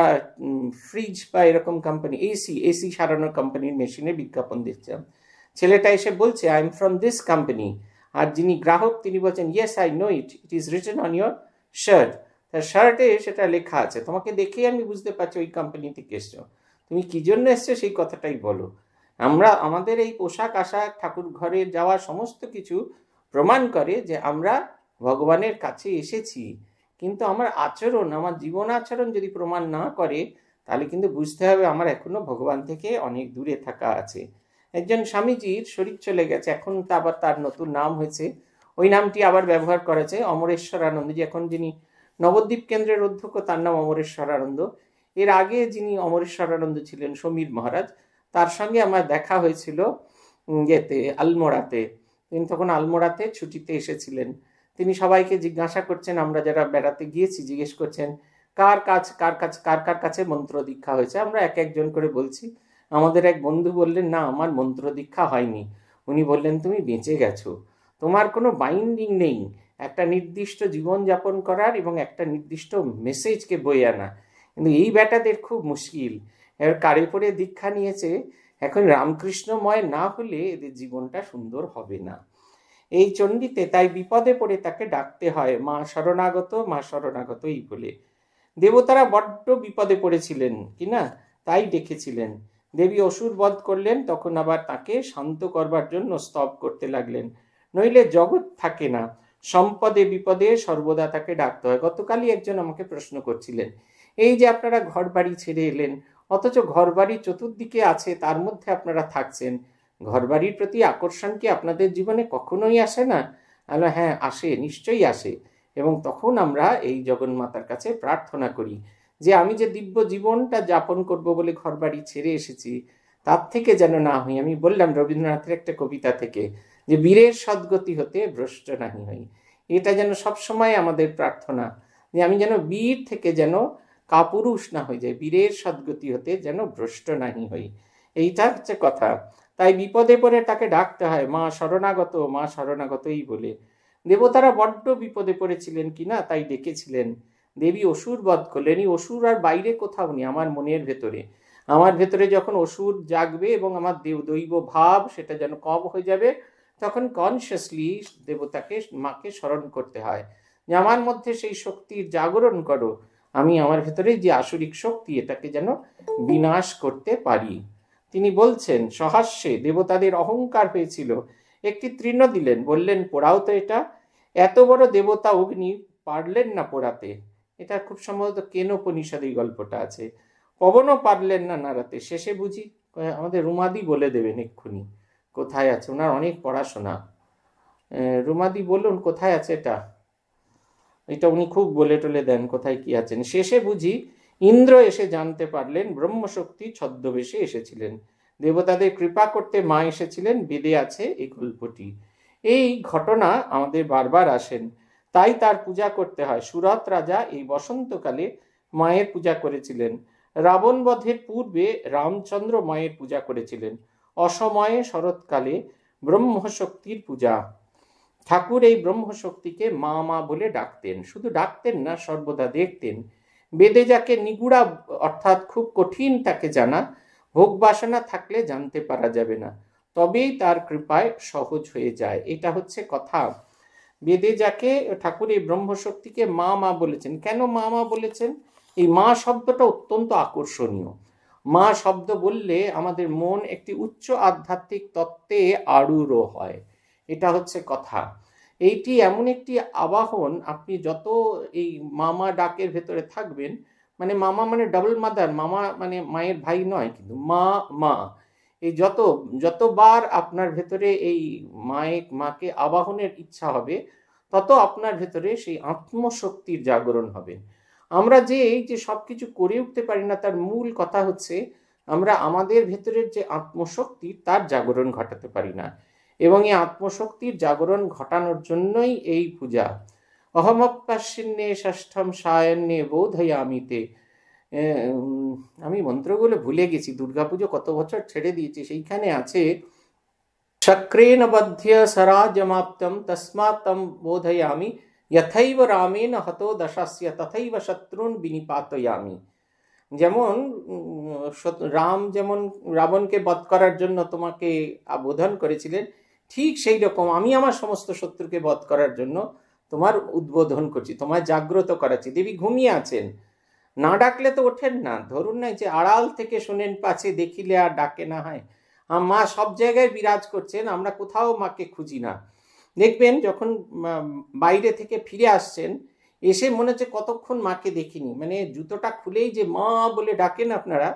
ফ্রিজ বা এরকম কোম্পানি এসি এসি সারানোর কোম্পানির মেশিনে বিজ্ঞাপন দেখছিলাম ছেলেটা এসে বলছে I am from this company আর যিনি গ্রাহক তিনি বলছেন yes I know it it is written on your shirt তার শার্টে সেটা লেখা আছে তোমাকে দেখেই আমি বুঝতে পারছি ওই কোম্পানি থেকে এসছো তুমি কী জন্য এসছো সেই কথাটাই বলো আমরা আমাদের এই পোশাক আশাক ঠাকুর ঘরে যাওয়া সমস্ত কিছু প্রমাণ করে যে আমরা ভগবানের কাছে এসেছি কিন্তু আমার আচরণ আমার জীবন আচরণ যদি প্রমাণ না করে তাহলে কিন্তু বুঝতে হবে আমার এখনও ভগবান থেকে অনেক দূরে থাকা আছে একজন স্বামীজির শরীর চলে গেছে এখন আবার তার নতুন নাম হয়েছে ওই নামটি আবার ব্যবহার করেছে আনন্দজি এখন যিনি নবদ্বীপ কেন্দ্রের অধ্যক্ষ তার নাম অমরেশ্বরানন্দ এর আগে যিনি অমরেশ্বরানন্দ ছিলেন সমীর মহারাজ তার সঙ্গে আমার দেখা হয়েছিল ইয়েতে আলমোড়াতে তিনি তখন আলমোড়াতে ছুটিতে এসেছিলেন তিনি সবাইকে জিজ্ঞাসা করছেন আমরা যারা বেড়াতে গিয়েছি জিজ্ঞেস করছেন কার কাজ কার কাজ কার কার কাছে মন্ত্র দীক্ষা হয়েছে আমরা এক একজন করে বলছি আমাদের এক বন্ধু বললেন না আমার মন্ত্র দীক্ষা হয়নি উনি বললেন তুমি বেঁচে গেছো তোমার কোনো বাইন্ডিং নেই একটা নির্দিষ্ট জীবনযাপন করার এবং একটা নির্দিষ্ট মেসেজকে বয়ে আনা কিন্তু এই ব্যাটাদের খুব মুশকিল এবার কারে পরে দীক্ষা নিয়েছে এখন রামকৃষ্ণময় না হলে এদের জীবনটা সুন্দর হবে না এই চণ্ডীতে তাই বিপদে পড়ে তাকে ডাকতে হয় মা শরণাগত মা শরণাগত এই বলে দেবতারা বড্ড বিপদে পড়েছিলেন কি না তাই ডেকেছিলেন দেবী অসুর বধ করলেন তখন আবার তাকে শান্ত করবার জন্য স্তব করতে লাগলেন নইলে জগৎ থাকে না সম্পদে বিপদে সর্বদা তাকে ডাকতে হয় গতকালই একজন আমাকে প্রশ্ন করছিলেন এই যে আপনারা ঘর বাড়ি ছেড়ে এলেন অথচ ঘর বাড়ি চতুর্দিকে আছে তার মধ্যে আপনারা থাকছেন ঘর বাড়ির প্রতি আকর্ষণ কি আপনাদের জীবনে কখনোই আসে না হ্যাঁ আসে নিশ্চয়ই আসে এবং তখন আমরা এই জগন্মাতার কাছে প্রার্থনা করি যে আমি যে দিব্য জীবনটা যাপন করব বলে ঘর বাড়ি ছেড়ে এসেছি তার থেকে যেন না হই আমি বললাম রবীন্দ্রনাথের একটা কবিতা থেকে যে বীরের সদ্গতি হতে ভ্রষ্ট নাহি হই এটা যেন সবসময় আমাদের প্রার্থনা যে আমি যেন বীর থেকে যেন কাপুরুষ না হয়ে যায় বীরের সদ্গতি হতে যেন ভ্রষ্ট নাহি হই এইটা হচ্ছে কথা তাই বিপদে পড়ে তাকে ডাকতে হয় মা শরণাগত মা শরণাগতই বলে দেবতারা বড্ড বিপদে পড়েছিলেন কি না তাই ডেকেছিলেন দেবী অসুর বধ করলেন এই অসুর আর বাইরে কোথাও নেই আমার মনের ভেতরে আমার ভেতরে যখন অসুর জাগবে এবং আমার দেব দৈব ভাব সেটা যেন কম হয়ে যাবে তখন কনসিয়াসলি দেবতাকে মাকে স্মরণ করতে হয় যে আমার মধ্যে সেই শক্তির জাগরণ করো আমি আমার ভেতরে যে আসরিক শক্তি এটাকে যেন বিনাশ করতে পারি তিনি বলছেন সহাস্যে দেবতাদের অহংকার হয়েছিল একটি তৃণ দিলেন বললেন পোড়াও তো এটা এত বড় দেবতা অগ্নি পারলেন না পোড়াতে এটা খুব সম্ভবত কেন উপনিষদ এই গল্পটা আছে পবনও পারলেন না নাড়াতে শেষে বুঝি আমাদের রুমাদি বলে দেবেন এক্ষুনি কোথায় আছে ওনার অনেক পড়াশোনা রুমাদি বলুন কোথায় আছে এটা এটা উনি খুব বলে টলে দেন কোথায় কি আছেন শেষে বুঝি ইন্দ্র এসে জানতে পারলেন ব্রহ্মশক্তি ছদ্মবেশে এসেছিলেন দেবতাদের কৃপা করতে মা এসেছিলেন বেদে আছে এই গল্পটি এই ঘটনা আমাদের বারবার আসেন তাই তার পূজা করতে হয় সুরত রাজা এই বসন্তকালে মায়ের পূজা করেছিলেন রাবণ বধের পূর্বে রামচন্দ্র মায়ের পূজা করেছিলেন অসময়ে শরৎকালে ব্রহ্মশক্তির পূজা ঠাকুর এই ব্রহ্মশক্তিকে মা মা বলে ডাকতেন শুধু ডাকতেন না সর্বদা দেখতেন বেদে যাকে নিগুড়া অর্থাৎ খুব কঠিন তাকে জানা ভোগ বাসনা থাকলে জানতে পারা যাবে না তবেই তার কৃপায় সহজ হয়ে যায় এটা হচ্ছে কথা বেদে যাকে ঠাকুর এই ব্রহ্মশক্তিকে মা মা বলেছেন কেন মা মা বলেছেন এই মা শব্দটা অত্যন্ত আকর্ষণীয় মা শব্দ বললে আমাদের মন একটি উচ্চ আধ্যাত্মিক তত্ত্বে আরূঢ় হয় এটা হচ্ছে কথা এইটি এমন একটি আবাহন আপনি যত এই মামা ডাকের ভেতরে থাকবেন মানে মামা মানে ডাবল মাদার মামা মানে মায়ের ভাই নয় কিন্তু মা মা এই যত যতবার আপনার ভেতরে এই মায়ের মাকে আবাহনের ইচ্ছা হবে তত আপনার ভেতরে সেই আত্মশক্তির জাগরণ হবে আমরা যে এই যে সব কিছু করে উঠতে পারি না তার মূল কথা হচ্ছে আমরা আমাদের ভেতরের যে আত্মশক্তি তার জাগরণ ঘটাতে পারি না এবং এই আত্মশক্তির জাগরণ ঘটানোর জন্যই এই পূজা অহমপ্পাশ্বিন্যে ষষ্ঠম সায়ন্যে আমিতে আমি মন্ত্রগুলো ভুলে গেছি দুর্গাপুজো কত বছর ছেড়ে দিয়েছি সেইখানে আছে চক্রেণ বধ্য সরাজমাপ্তম তস্মাত্তম বোধয়ামি যথৈব রামেন হত দশাস্য তথৈব শত্রুন বিনিপাতয়ামি যেমন রাম যেমন রাবণকে বধ করার জন্য তোমাকে আবোধন করেছিলেন ঠিক সেই রকম আমি আমার সমস্ত শত্রুকে বধ করার জন্য তোমার উদ্বোধন করছি তোমায় জাগ্রত করাচ্ছি দেবী ঘুমিয়ে আছেন না ডাকলে তো ওঠেন না ধরুন না যে আড়াল থেকে শোনেন পাছে দেখিলে আর ডাকে না হয় মা সব জায়গায় বিরাজ করছেন আমরা কোথাও মাকে খুঁজি না দেখবেন যখন বাইরে থেকে ফিরে আসছেন এসে মনে হচ্ছে কতক্ষণ মাকে দেখিনি মানে জুতোটা খুলেই যে মা বলে ডাকেন আপনারা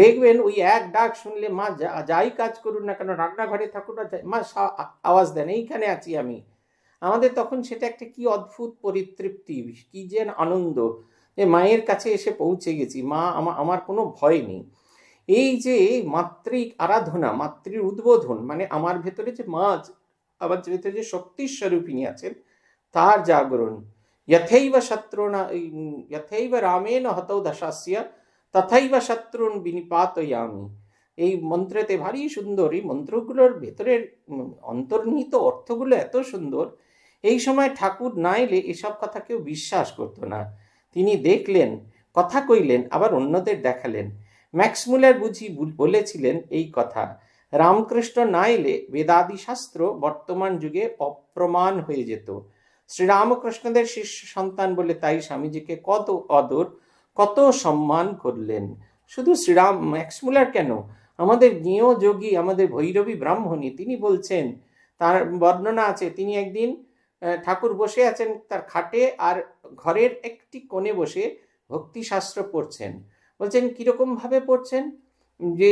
দেখবেন ওই এক ডাক শুনলে মা যাই কাজ করুন না কেন রান্নাঘরে থাকুন না মা আওয়াজ দেন এইখানে আছি আমি আমাদের তখন সেটা একটা কি অদ্ভুত পরিতৃপ্তি কি যে আনন্দ যে মায়ের কাছে এসে পৌঁছে গেছি মা আমার কোনো ভয় নেই এই যে মাতৃ আরাধনা মাতৃ উদ্বোধন মানে আমার ভেতরে যে মা আমার ভিতরে যে স্বরূপিনী আছেন তার জাগরণ যথৈব শত্রুণ যথৈব রামেন হত দশাস্য তথৈব শত্রুণ বিনিপাতয়ামি এই মন্ত্রেতে ভারী সুন্দর এই মন্ত্রগুলোর ভেতরের অন্তর্নিহিত অর্থগুলো এত সুন্দর এই সময় ঠাকুর না এলে এসব কথা কেউ বিশ্বাস করতো না তিনি দেখলেন কথা কইলেন আবার অন্যদের দেখালেন ম্যাক্সমুলার বুঝি বলেছিলেন এই কথা রামকৃষ্ণ না এলে বেদাদি শাস্ত্র বর্তমান যুগে অপ্রমাণ হয়ে যেত শ্রীরামকৃষ্ণদের শিষ্য সন্তান বলে তাই স্বামীজিকে কত অদর কত সম্মান করলেন শুধু শ্রীরাম ম্যাক্সমুলার কেন আমাদের নিয় যোগী আমাদের ভৈরবী ব্রাহ্মণী তিনি বলছেন তার বর্ণনা আছে তিনি একদিন ঠাকুর বসে আছেন তার খাটে আর ঘরের একটি কোণে বসে ভক্তিশাস্ত্র পড়ছেন বলছেন কীরকমভাবে পড়ছেন যে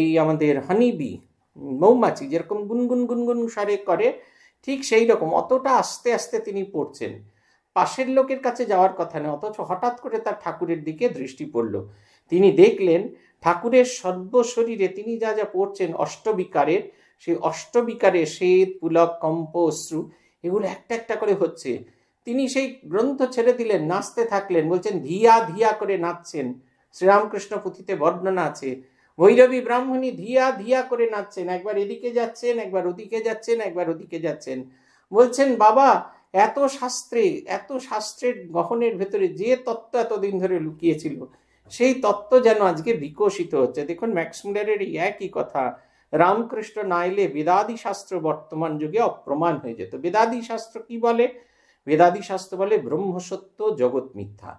এই আমাদের হানিবি মৌমাছি যেরকম গুনগুন গুনগুন সারে করে ঠিক সেই রকম অতটা আস্তে আস্তে তিনি পড়ছেন পাশের লোকের কাছে যাওয়ার কথা নয় অথচ হঠাৎ করে তার ঠাকুরের দিকে দৃষ্টি পড়ল তিনি দেখলেন ঠাকুরের সর্বশরীরে তিনি যা যা পড়ছেন অষ্টবিকারের সেই অষ্টবিকারে শ্বেত পুলক কম্প অশ্রু এগুলো একটা একটা করে হচ্ছে তিনি সেই গ্রন্থ ছেড়ে দিলেন নাচতে থাকলেন বলছেন ধিয়া ধিয়া করে নাচছেন শ্রীরামকৃষ্ণ পুঁথিতে বর্ণনা আছে ভৈরবী ব্রাহ্মণী ধিয়া ধিয়া করে নাচছেন একবার এদিকে যাচ্ছেন একবার ওদিকে যাচ্ছেন একবার ওদিকে যাচ্ছেন বলছেন বাবা এত শাস্ত্রে এত শাস্ত্রের গহনের ভেতরে যে তত্ত্ব এতদিন ধরে লুকিয়েছিল সেই তত্ত্ব যেন আজকে বিকশিত হচ্ছে দেখুন ম্যাক্সমুলারের এই একই কথা রামকৃষ্ণ না এলে বেদাদি শাস্ত্র বর্তমান যুগে অপ্রমাণ হয়ে যেত বেদাদি শাস্ত্র কি বলে বেদাদি শাস্ত্র বলে ব্রহ্ম সত্য জগৎ মিথ্যা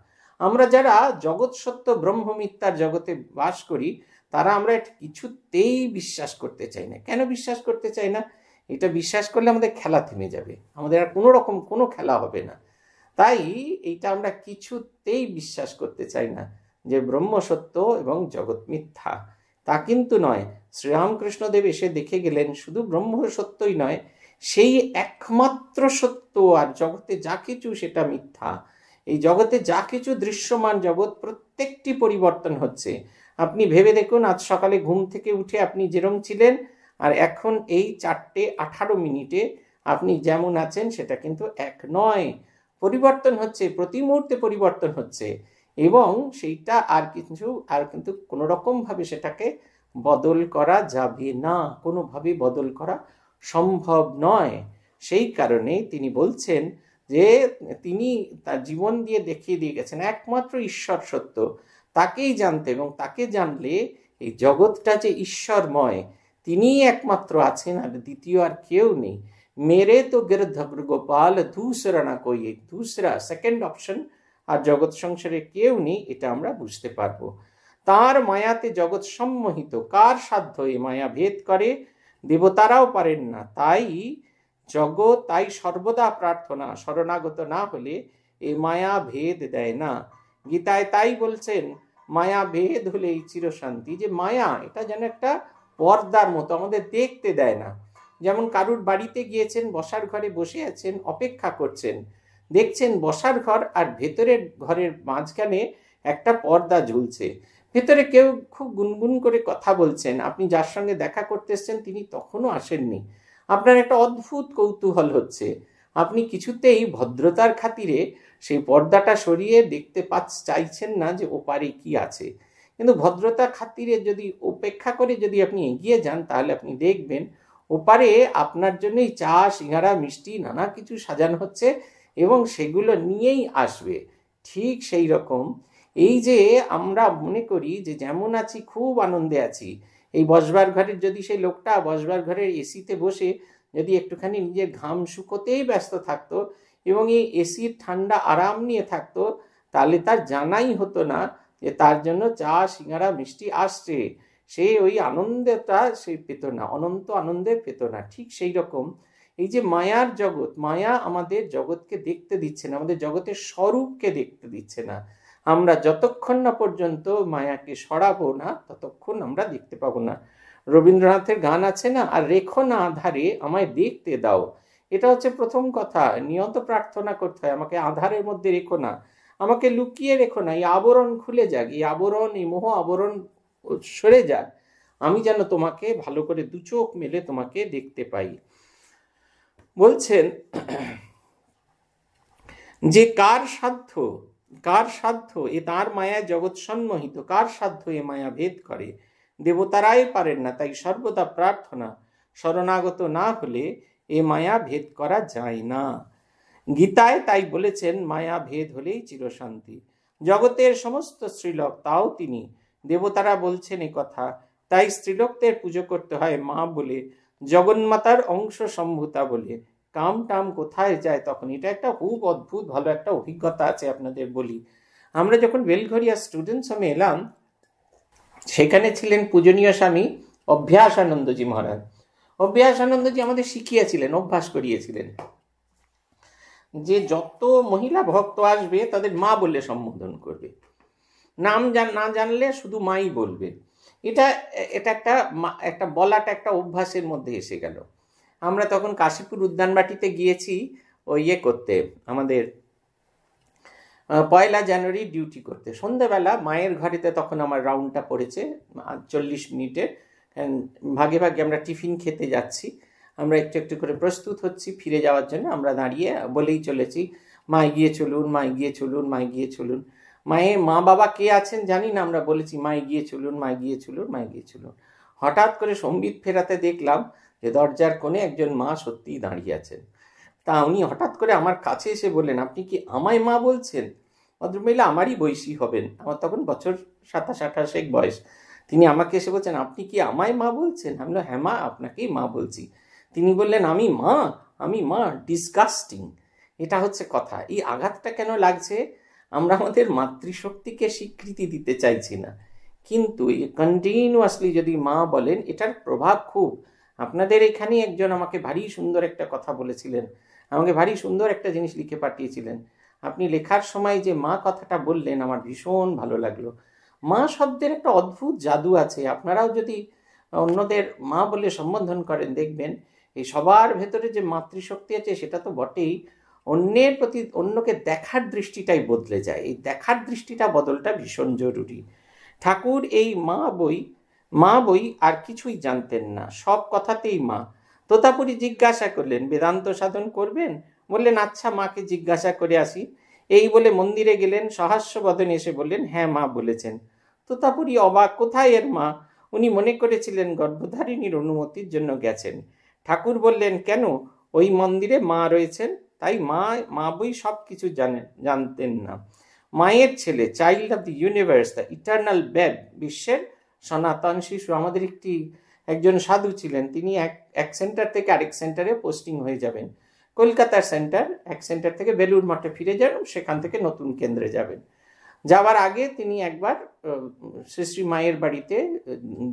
আমরা যারা জগৎ সত্য ব্রহ্ম মিথ্যার জগতে বাস করি তারা আমরা কিছুতেই বিশ্বাস করতে চাই না কেন বিশ্বাস করতে চাই না এটা বিশ্বাস করলে আমাদের খেলা থেমে যাবে আমাদের আর কোনো রকম কোনো খেলা হবে না তাই এইটা আমরা কিছুতেই বিশ্বাস করতে চাই না যে ব্রহ্ম সত্য এবং জগৎ মিথ্যা তা কিন্তু নয় শ্রীরামকৃষ্ণদেব এসে দেখে গেলেন শুধু ব্রহ্ম সত্যই নয় সেই একমাত্র সত্য আর জগতে যা কিছু সেটা মিথ্যা এই জগতে যা কিছু দৃশ্যমান জগৎ প্রত্যেকটি পরিবর্তন হচ্ছে আপনি ভেবে দেখুন আজ সকালে ঘুম থেকে উঠে আপনি যেরম ছিলেন আর এখন এই চারটে আঠারো মিনিটে আপনি যেমন আছেন সেটা কিন্তু এক নয় পরিবর্তন হচ্ছে প্রতি মুহূর্তে পরিবর্তন হচ্ছে এবং সেইটা আর কিছু আর কিন্তু কোনো সেটাকে বদল করা যাবে না কোনোভাবে বদল করা সম্ভব নয় সেই কারণে তিনি বলছেন যে তিনি তার জীবন দিয়ে দেখিয়ে দিয়ে গেছেন একমাত্র ঈশ্বর সত্য তাকেই জানতে এবং তাকে জানলে এই জগৎটা যে ঈশ্বরময় তিনিই একমাত্র আছেন আর দ্বিতীয় আর কেউ নেই মেরে তো গিরধ গোপাল দূসরা না কই দূসরা সেকেন্ড অপশন আর জগৎ সংসারে কেউ নেই এটা আমরা বুঝতে পারবো তার মায়াতে জগৎ সম্মোহিত কার সাধ্য এই মায়া ভেদ করে দেবতারাও পারেন না তাই জগৎ তাই সর্বদা প্রার্থনা শরণাগত না হলে এ মায়া ভেদ দেয় না গীতায় তাই বলছেন মায়া ভেদ হলে এই চিরশান্তি যে মায়া এটা যেন একটা পর্দার মতো আমাদের দেখতে দেয় না যেমন কারুর বাড়িতে গিয়েছেন বসার ঘরে বসে আছেন অপেক্ষা করছেন দেখছেন বসার ঘর আর ভেতরের ঘরের মাঝখানে একটা পর্দা ঝুলছে ভেতরে কেউ খুব গুনগুন করে কথা বলছেন আপনি যার সঙ্গে দেখা করতে এসছেন তিনি তখনও আসেননি আপনার একটা অদ্ভুত কৌতূহল হচ্ছে আপনি কিছুতেই ভদ্রতার খাতিরে সেই পর্দাটা সরিয়ে দেখতে পাচ চাইছেন না যে ওপারে কি আছে কিন্তু ভদ্রতা খাতিরে যদি উপেক্ষা করে যদি আপনি এগিয়ে যান তাহলে আপনি দেখবেন ওপারে আপনার জন্যই চা সিঙ্গারা মিষ্টি নানা কিছু সাজানো হচ্ছে এবং সেগুলো নিয়েই আসবে ঠিক সেই রকম এই যে আমরা মনে করি যে যেমন আছি খুব আনন্দে আছি এই বসবার ঘরের যদি সেই লোকটা বসবার ঘরের এসিতে বসে যদি একটুখানি নিজের ঘাম শুকোতেই ব্যস্ত থাকতো এবং এই এসির ঠান্ডা আরাম নিয়ে থাকতো তাহলে তার জানাই হতো না যে তার জন্য চা সিঙ্গারা মিষ্টি আসছে সে ওই আনন্দটা সে পেত না অনন্ত আনন্দে পেত না ঠিক সেই রকম এই যে মায়ার জগৎ মায়া আমাদের জগৎকে দেখতে দিচ্ছে না আমাদের জগতের স্বরূপকে দেখতে দিচ্ছে না আমরা যতক্ষণ না পর্যন্ত মায়াকে সরাবো না ততক্ষণ আমরা দেখতে পাবো না রবীন্দ্রনাথের গান আছে না আর রেখো না আধারে আমায় দেখতে দাও এটা হচ্ছে প্রথম কথা নিয়ত প্রার্থনা করতে হয় আমাকে আধারের মধ্যে রেখো না আমাকে লুকিয়ে রেখো না এই আবরণ খুলে যাক এই আবরণ এই মোহ আবরণ সরে যাক আমি যেন তোমাকে ভালো করে দু চোখ মেলে তোমাকে দেখতে পাই বলছেন যে কার সাধ্য কার সাধ্য এ তার মায়া জগৎ সম্মোহিত কার সাধ্য এ মায়া ভেদ করে দেবতারাই পারেন না তাই সর্বদা প্রার্থনা শরণাগত না হলে এ মায়া ভেদ করা যায় না গীতায় তাই বলেছেন মায়া ভেদ হলেই চিরশান্তি জগতের সমস্ত স্ত্রীলোক তাও তিনি দেবতারা বলছেন এ কথা তাই স্ত্রীলোকদের পুজো করতে হয় মা বলে জগন্মাতার অংশ সম্ভূতা বলে কাম টাম কোথায় যায় তখন এটা একটা খুব অদ্ভুত ভালো একটা অভিজ্ঞতা আছে আপনাদের বলি আমরা যখন বেলঘরিয়া স্টুডেন্টস আমি এলাম সেখানে ছিলেন পূজনীয় স্বামী অভ্যাস অভ্যাসানন্দজি মহারাজ অভ্যাসানন্দজি আমাদের শিখিয়েছিলেন অভ্যাস করিয়েছিলেন যে যত মহিলা ভক্ত আসবে তাদের মা বলে সম্বোধন করবে নাম জান না জানলে শুধু মাই বলবে এটা এটা একটা একটা বলাটা একটা অভ্যাসের মধ্যে এসে গেল আমরা তখন কাশীপুর উদ্যানবাটিতে গিয়েছি ওই ইয়ে করতে আমাদের পয়লা জানুয়ারি ডিউটি করতে সন্ধ্যেবেলা মায়ের ঘরেতে তখন আমার রাউন্ডটা পড়েছে চল্লিশ মিনিটের ভাগে ভাগে আমরা টিফিন খেতে যাচ্ছি আমরা একটু একটু করে প্রস্তুত হচ্ছি ফিরে যাওয়ার জন্য আমরা দাঁড়িয়ে বলেই চলেছি মা গিয়ে চলুন মা গিয়ে চলুন মা গিয়ে চলুন মায়ে মা বাবা কে আছেন জানি না আমরা বলেছি মা গিয়ে চলুন মা গিয়ে চলুন মা গিয়ে চলুন হঠাৎ করে সম্বিত ফেরাতে দেখলাম যে দরজার কোণে একজন মা সত্যিই দাঁড়িয়ে আছেন তা উনি হঠাৎ করে আমার কাছে এসে বললেন আপনি কি আমায় মা বলছেন ভদ্রমহিলা আমারই বয়সী হবেন আমার তখন বছর সাতাশ আঠাশেক বয়স তিনি আমাকে এসে বলছেন আপনি কি আমায় মা বলছেন আমি হ্যাঁ মা আপনাকেই মা বলছি তিনি বললেন আমি মা আমি মা ডিসকাস্টিং এটা হচ্ছে কথা এই আঘাতটা কেন লাগছে আমরা আমাদের মাতৃশক্তিকে স্বীকৃতি দিতে চাইছি না কিন্তু কন্টিনিউয়াসলি যদি মা বলেন এটার প্রভাব খুব আপনাদের এখানে একজন আমাকে ভারী সুন্দর একটা কথা বলেছিলেন আমাকে ভারী সুন্দর একটা জিনিস লিখে পাঠিয়েছিলেন আপনি লেখার সময় যে মা কথাটা বললেন আমার ভীষণ ভালো লাগলো মা শব্দের একটা অদ্ভুত জাদু আছে আপনারাও যদি অন্যদের মা বলে সম্বোধন করেন দেখবেন এই সবার ভেতরে যে মাতৃশক্তি আছে সেটা তো বটেই অন্যের প্রতি অন্যকে দেখার দৃষ্টিটাই বদলে যায় এই দেখার দৃষ্টিটা বদলটা ভীষণ জরুরি ঠাকুর এই মা বই মা বই আর কিছুই জানতেন না সব কথাতেই মা তোতাপুরি জিজ্ঞাসা করলেন বেদান্ত সাধন করবেন বললেন আচ্ছা মাকে জিজ্ঞাসা করে আসি এই বলে মন্দিরে গেলেন সহাস্য এসে বললেন হ্যাঁ মা বলেছেন তোতাপুরি অবাক কোথায় এর মা উনি মনে করেছিলেন গর্ভধারিণীর অনুমতির জন্য গেছেন ঠাকুর বললেন কেন ওই মন্দিরে মা রয়েছেন তাই মা মা বই সব কিছু জানেন জানতেন না মায়ের ছেলে child of the universe the eternal babe বিশ্বের সনাতন শিশু আমাদের একটি একজন সাধু ছিলেন তিনি এক এক সেন্টার থেকে আরেক সেন্টারে পোস্টিং হয়ে যাবেন কলকাতার সেন্টার এক সেন্টার থেকে বেলুর মঠে ফিরে যান সেখান থেকে নতুন কেন্দ্রে যাবেন যাওয়ার আগে তিনি একবার শ্রী শ্রী মায়ের বাড়িতে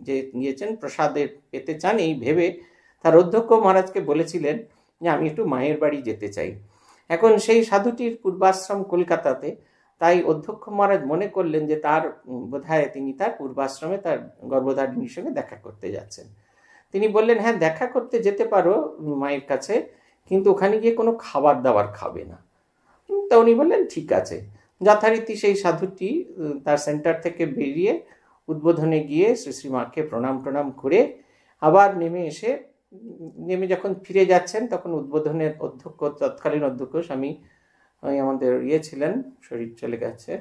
যে গিয়েছেন প্রসাদের পেতে চান এই ভেবে তার অধ্যক্ষ মহারাজকে বলেছিলেন যে আমি একটু মায়ের বাড়ি যেতে চাই এখন সেই সাধুটির পূর্বাশ্রম কলকাতাতে তাই অধ্যক্ষ মহারাজ মনে করলেন যে তার বোধহয় তিনি তার পূর্বাশ্রমে তার গর্ভধারিণীর সঙ্গে দেখা করতে যাচ্ছেন তিনি বললেন হ্যাঁ দেখা করতে যেতে পারো মায়ের কাছে কিন্তু ওখানে গিয়ে কোনো খাবার দাবার খাবে না তা উনি বললেন ঠিক আছে যথারীতি সেই সাধুটি তার সেন্টার থেকে বেরিয়ে উদ্বোধনে গিয়ে শ্রী শ্রীমাকে প্রণাম প্রণাম করে আবার নেমে এসে নেমে যখন ফিরে যাচ্ছেন তখন উদ্বোধনের অধ্যক্ষ তৎকালীন অধ্যক্ষ স্বামী আমাদের ইয়ে ছিলেন শরীর চলে গেছে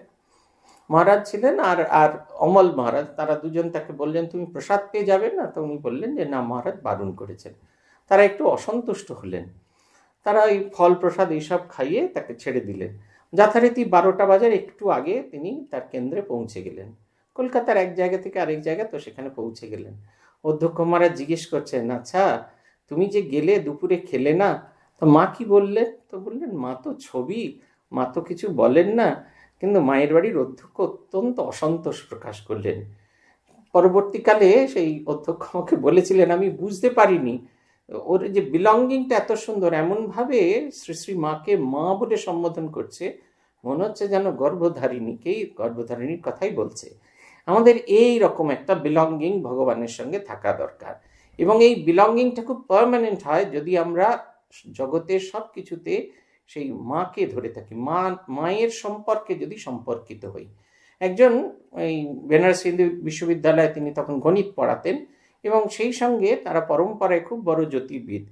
মহারাজ ছিলেন আর আর অমল মহারাজ তারা দুজন তাকে বললেন তুমি প্রসাদ পেয়ে যাবে না তো উনি বললেন যে না মহারাজ বারণ করেছেন তারা একটু অসন্তুষ্ট হলেন তারা ওই ফল প্রসাদ এইসব খাইয়ে তাকে ছেড়ে দিলেন যথারীতি বারোটা বাজার একটু আগে তিনি তার কেন্দ্রে পৌঁছে গেলেন কলকাতার এক জায়গা থেকে আরেক জায়গা তো সেখানে পৌঁছে গেলেন অধ্যক্ষ মহারাজ জিজ্ঞেস করছেন আচ্ছা তুমি যে গেলে দুপুরে খেলে না তো মা কি বললেন তো বললেন মা তো ছবি মা তো কিছু বলেন না কিন্তু মায়ের বাড়ির অধ্যক্ষ অত্যন্ত অসন্তোষ প্রকাশ করলেন পরবর্তীকালে সেই অধ্যক্ষ আমাকে বলেছিলেন আমি বুঝতে পারিনি ওর যে বিলঙ্গিংটা এত সুন্দর এমনভাবে শ্রী শ্রী মাকে মা বলে সম্বোধন করছে মনে হচ্ছে যেন গর্ভধারিণীকেই গর্ভধারিণীর কথাই বলছে আমাদের এই রকম একটা বিলঙ্গিং ভগবানের সঙ্গে থাকা দরকার এবং এই বিলঙ্গিংটা খুব পারমানেন্ট হয় যদি আমরা জগতের সব কিছুতে সেই মাকে ধরে থাকি মা মায়ের সম্পর্কে যদি সম্পর্কিত হই একজন এই বেনারস হিন্দু বিশ্ববিদ্যালয়ে তিনি তখন গণিত পড়াতেন এবং সেই সঙ্গে তারা পরম্পরায় খুব বড় জ্যোতির্বিদ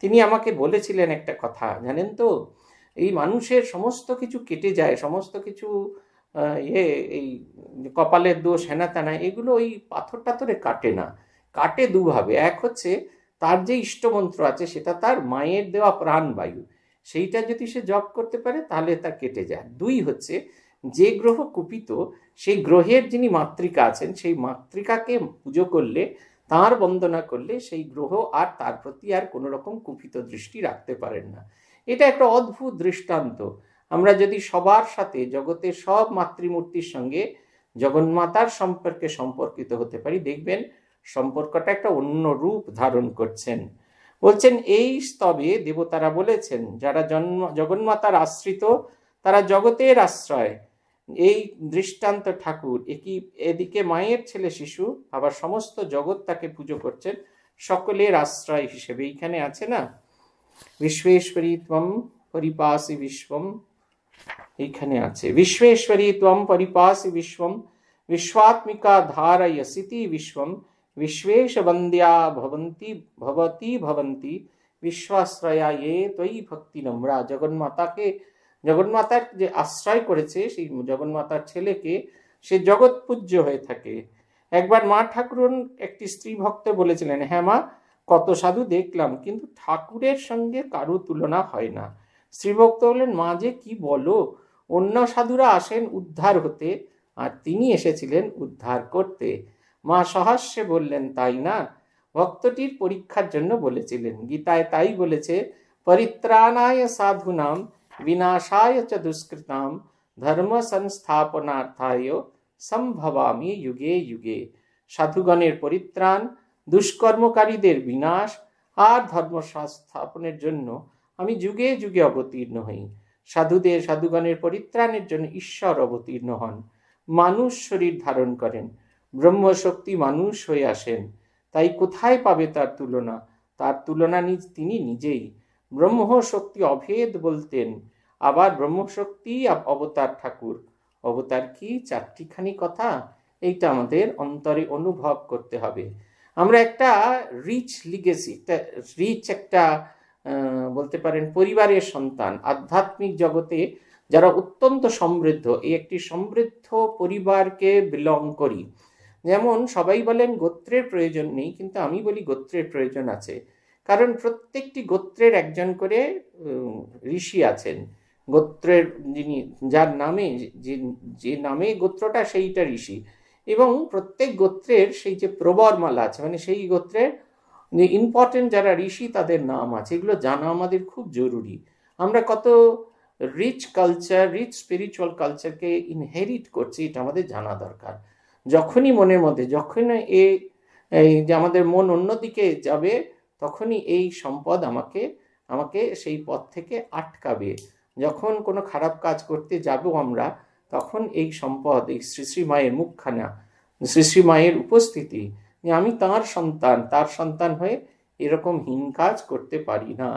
তিনি আমাকে বলেছিলেন একটা কথা জানেন তো এই মানুষের সমস্ত কিছু কেটে যায় সমস্ত কিছু ইয়ে এই কপালের দোষ হেনা তেনা এগুলো ওই পাথর টাথরে কাটে না কাটে দুভাবে এক হচ্ছে তার যে ইষ্টমন্ত্র আছে সেটা তার মায়ের দেওয়া প্রাণবায়ু সেইটা যদি সে জপ করতে পারে তাহলে তা কেটে যায় দুই হচ্ছে যে গ্রহ কুপিত সেই গ্রহের যিনি মাতৃকা আছেন সেই মাতৃকাকে পুজো করলে তাঁর বন্দনা করলে সেই গ্রহ আর তার প্রতি আর কোনো রকম কুপিত দৃষ্টি রাখতে পারেন না এটা একটা অদ্ভুত দৃষ্টান্ত আমরা যদি সবার সাথে জগতের সব মাতৃমূর্তির সঙ্গে জগন্মাতার সম্পর্কে সম্পর্কিত হতে পারি দেখবেন সম্পর্কটা একটা অন্য রূপ ধারণ করছেন বলছেন এই স্তবে দেবতারা বলেছেন যারা জন্ম জগন্মাতার আশ্রিত তারা জগতের আশ্রয় এই দৃষ্টান্ত ঠাকুর একই এদিকে মায়ের ছেলে শিশু আবার সমস্ত জগৎ তাকে পুজো করছেন সকলের আশ্রয় হিসেবে এইখানে আছে না বিশ্বেশ্বরী ত্বম পরিপাসি বিশ্বম এইখানে আছে বিশ্বেশ্বরী ত্বম পরিপাসি বিশ্বম विश्वात्मिका धारयसीति বিশ্বম विश्वेश वंद्या भवंती भवती भवंती विश्वाश्रया ये त्वयि भक्ति नम्रा जगन्माता के জগন্মাতার যে আশ্রয় করেছে সেই জগন্মাতার ছেলেকে সে জগৎ হয়ে থাকে একবার মা ঠাকুরন একটি স্ত্রী ভক্ত বলেছিলেন হ্যাঁ মা কত সাধু দেখলাম কিন্তু ঠাকুরের সঙ্গে কারো তুলনা হয় না শ্রীভক্ত বললেন মা যে কি বলো অন্য সাধুরা আসেন উদ্ধার হতে আর তিনি এসেছিলেন উদ্ধার করতে মা সহাস্যে বললেন তাই না ভক্তটির পরীক্ষার জন্য বলেছিলেন গীতায় তাই বলেছে পরিত্রাণায় সাধু নাম विनाशाय च दुष्कृतां ধর্মসংস্থাপনার্থায় সম্ভবামি যুগে যুগে সাধুগণের পরিত্রাণ দুষ্কর্মকারীদের বিনাশ আর ধর্ম সংস্থাপনের জন্য আমি যুগে যুগে অবতীর্ণ হই সাধুদের সাধুগণের পরিত্রাণের জন্য ঈশ্বর অবতীর্ণ হন মানুষ শরীর ধারণ করেন ব্রহ্মশক্তি মানুষ হয়ে আসেন তাই কোথায় পাবে তার তুলনা তার তুলনা নিজ তিনি নিজেই ব্রহ্মশক্তি অভেদ বলতেন আবার ব্রহ্মশক্তি অবতার ঠাকুর অবতার কি চারটিখানি কথা এইটা আমাদের অন্তরে অনুভব করতে হবে আমরা একটা রিচ লিগেসি একটা রিচ একটা বলতে পারেন পরিবারের সন্তান আধ্যাত্মিক জগতে যারা অত্যন্ত সমৃদ্ধ এই একটি সমৃদ্ধ পরিবারকে বিলং করি যেমন সবাই বলেন গোত্রের প্রয়োজন নেই কিন্তু আমি বলি গোত্রের প্রয়োজন আছে কারণ প্রত্যেকটি গোত্রের একজন করে ঋষি আছেন গোত্রের যিনি যার নামে যে নামে গোত্রটা সেইটা ঋষি এবং প্রত্যেক গোত্রের সেই যে প্রবরমালা আছে মানে সেই গোত্রের ইম্পর্টেন্ট যারা ঋষি তাদের নাম আছে এগুলো জানা আমাদের খুব জরুরি আমরা কত রিচ কালচার রিচ স্পিরিচুয়াল কালচারকে ইনহেরিট করছি এটা আমাদের জানা দরকার যখনই মনের মধ্যে যখনই এ যে আমাদের মন অন্যদিকে যাবে তখনই এই সম্পদ আমাকে আমাকে সেই পথ থেকে আটকাবে যখন কোনো খারাপ কাজ করতে যাব আমরা তখন এই সম্পদ এই শ্রী শ্রী মায়ের মুখখানা শ্রী শ্রী মায়ের উপস্থিতি যে আমি তার সন্তান তার সন্তান হয়ে এরকম হীন কাজ করতে পারি না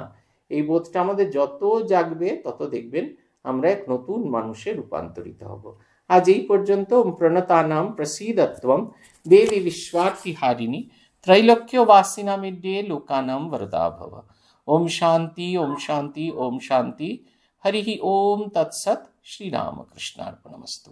এই বোধটা আমাদের যত জাগবে তত দেখবেন আমরা এক নতুন মানুষে রূপান্তরিত হব আজ এই পর্যন্ত প্রণতা নাম প্রসীদত্বম দেবী বিশ্বার্থী হারিণী त्रैलोक्योवासिनामिड्ये लोकानां वरदा भव ओम शांति ओम शांति ओम शांति हरि ओम तत्सत श्री राम रामकृष्णार्पणमस्तु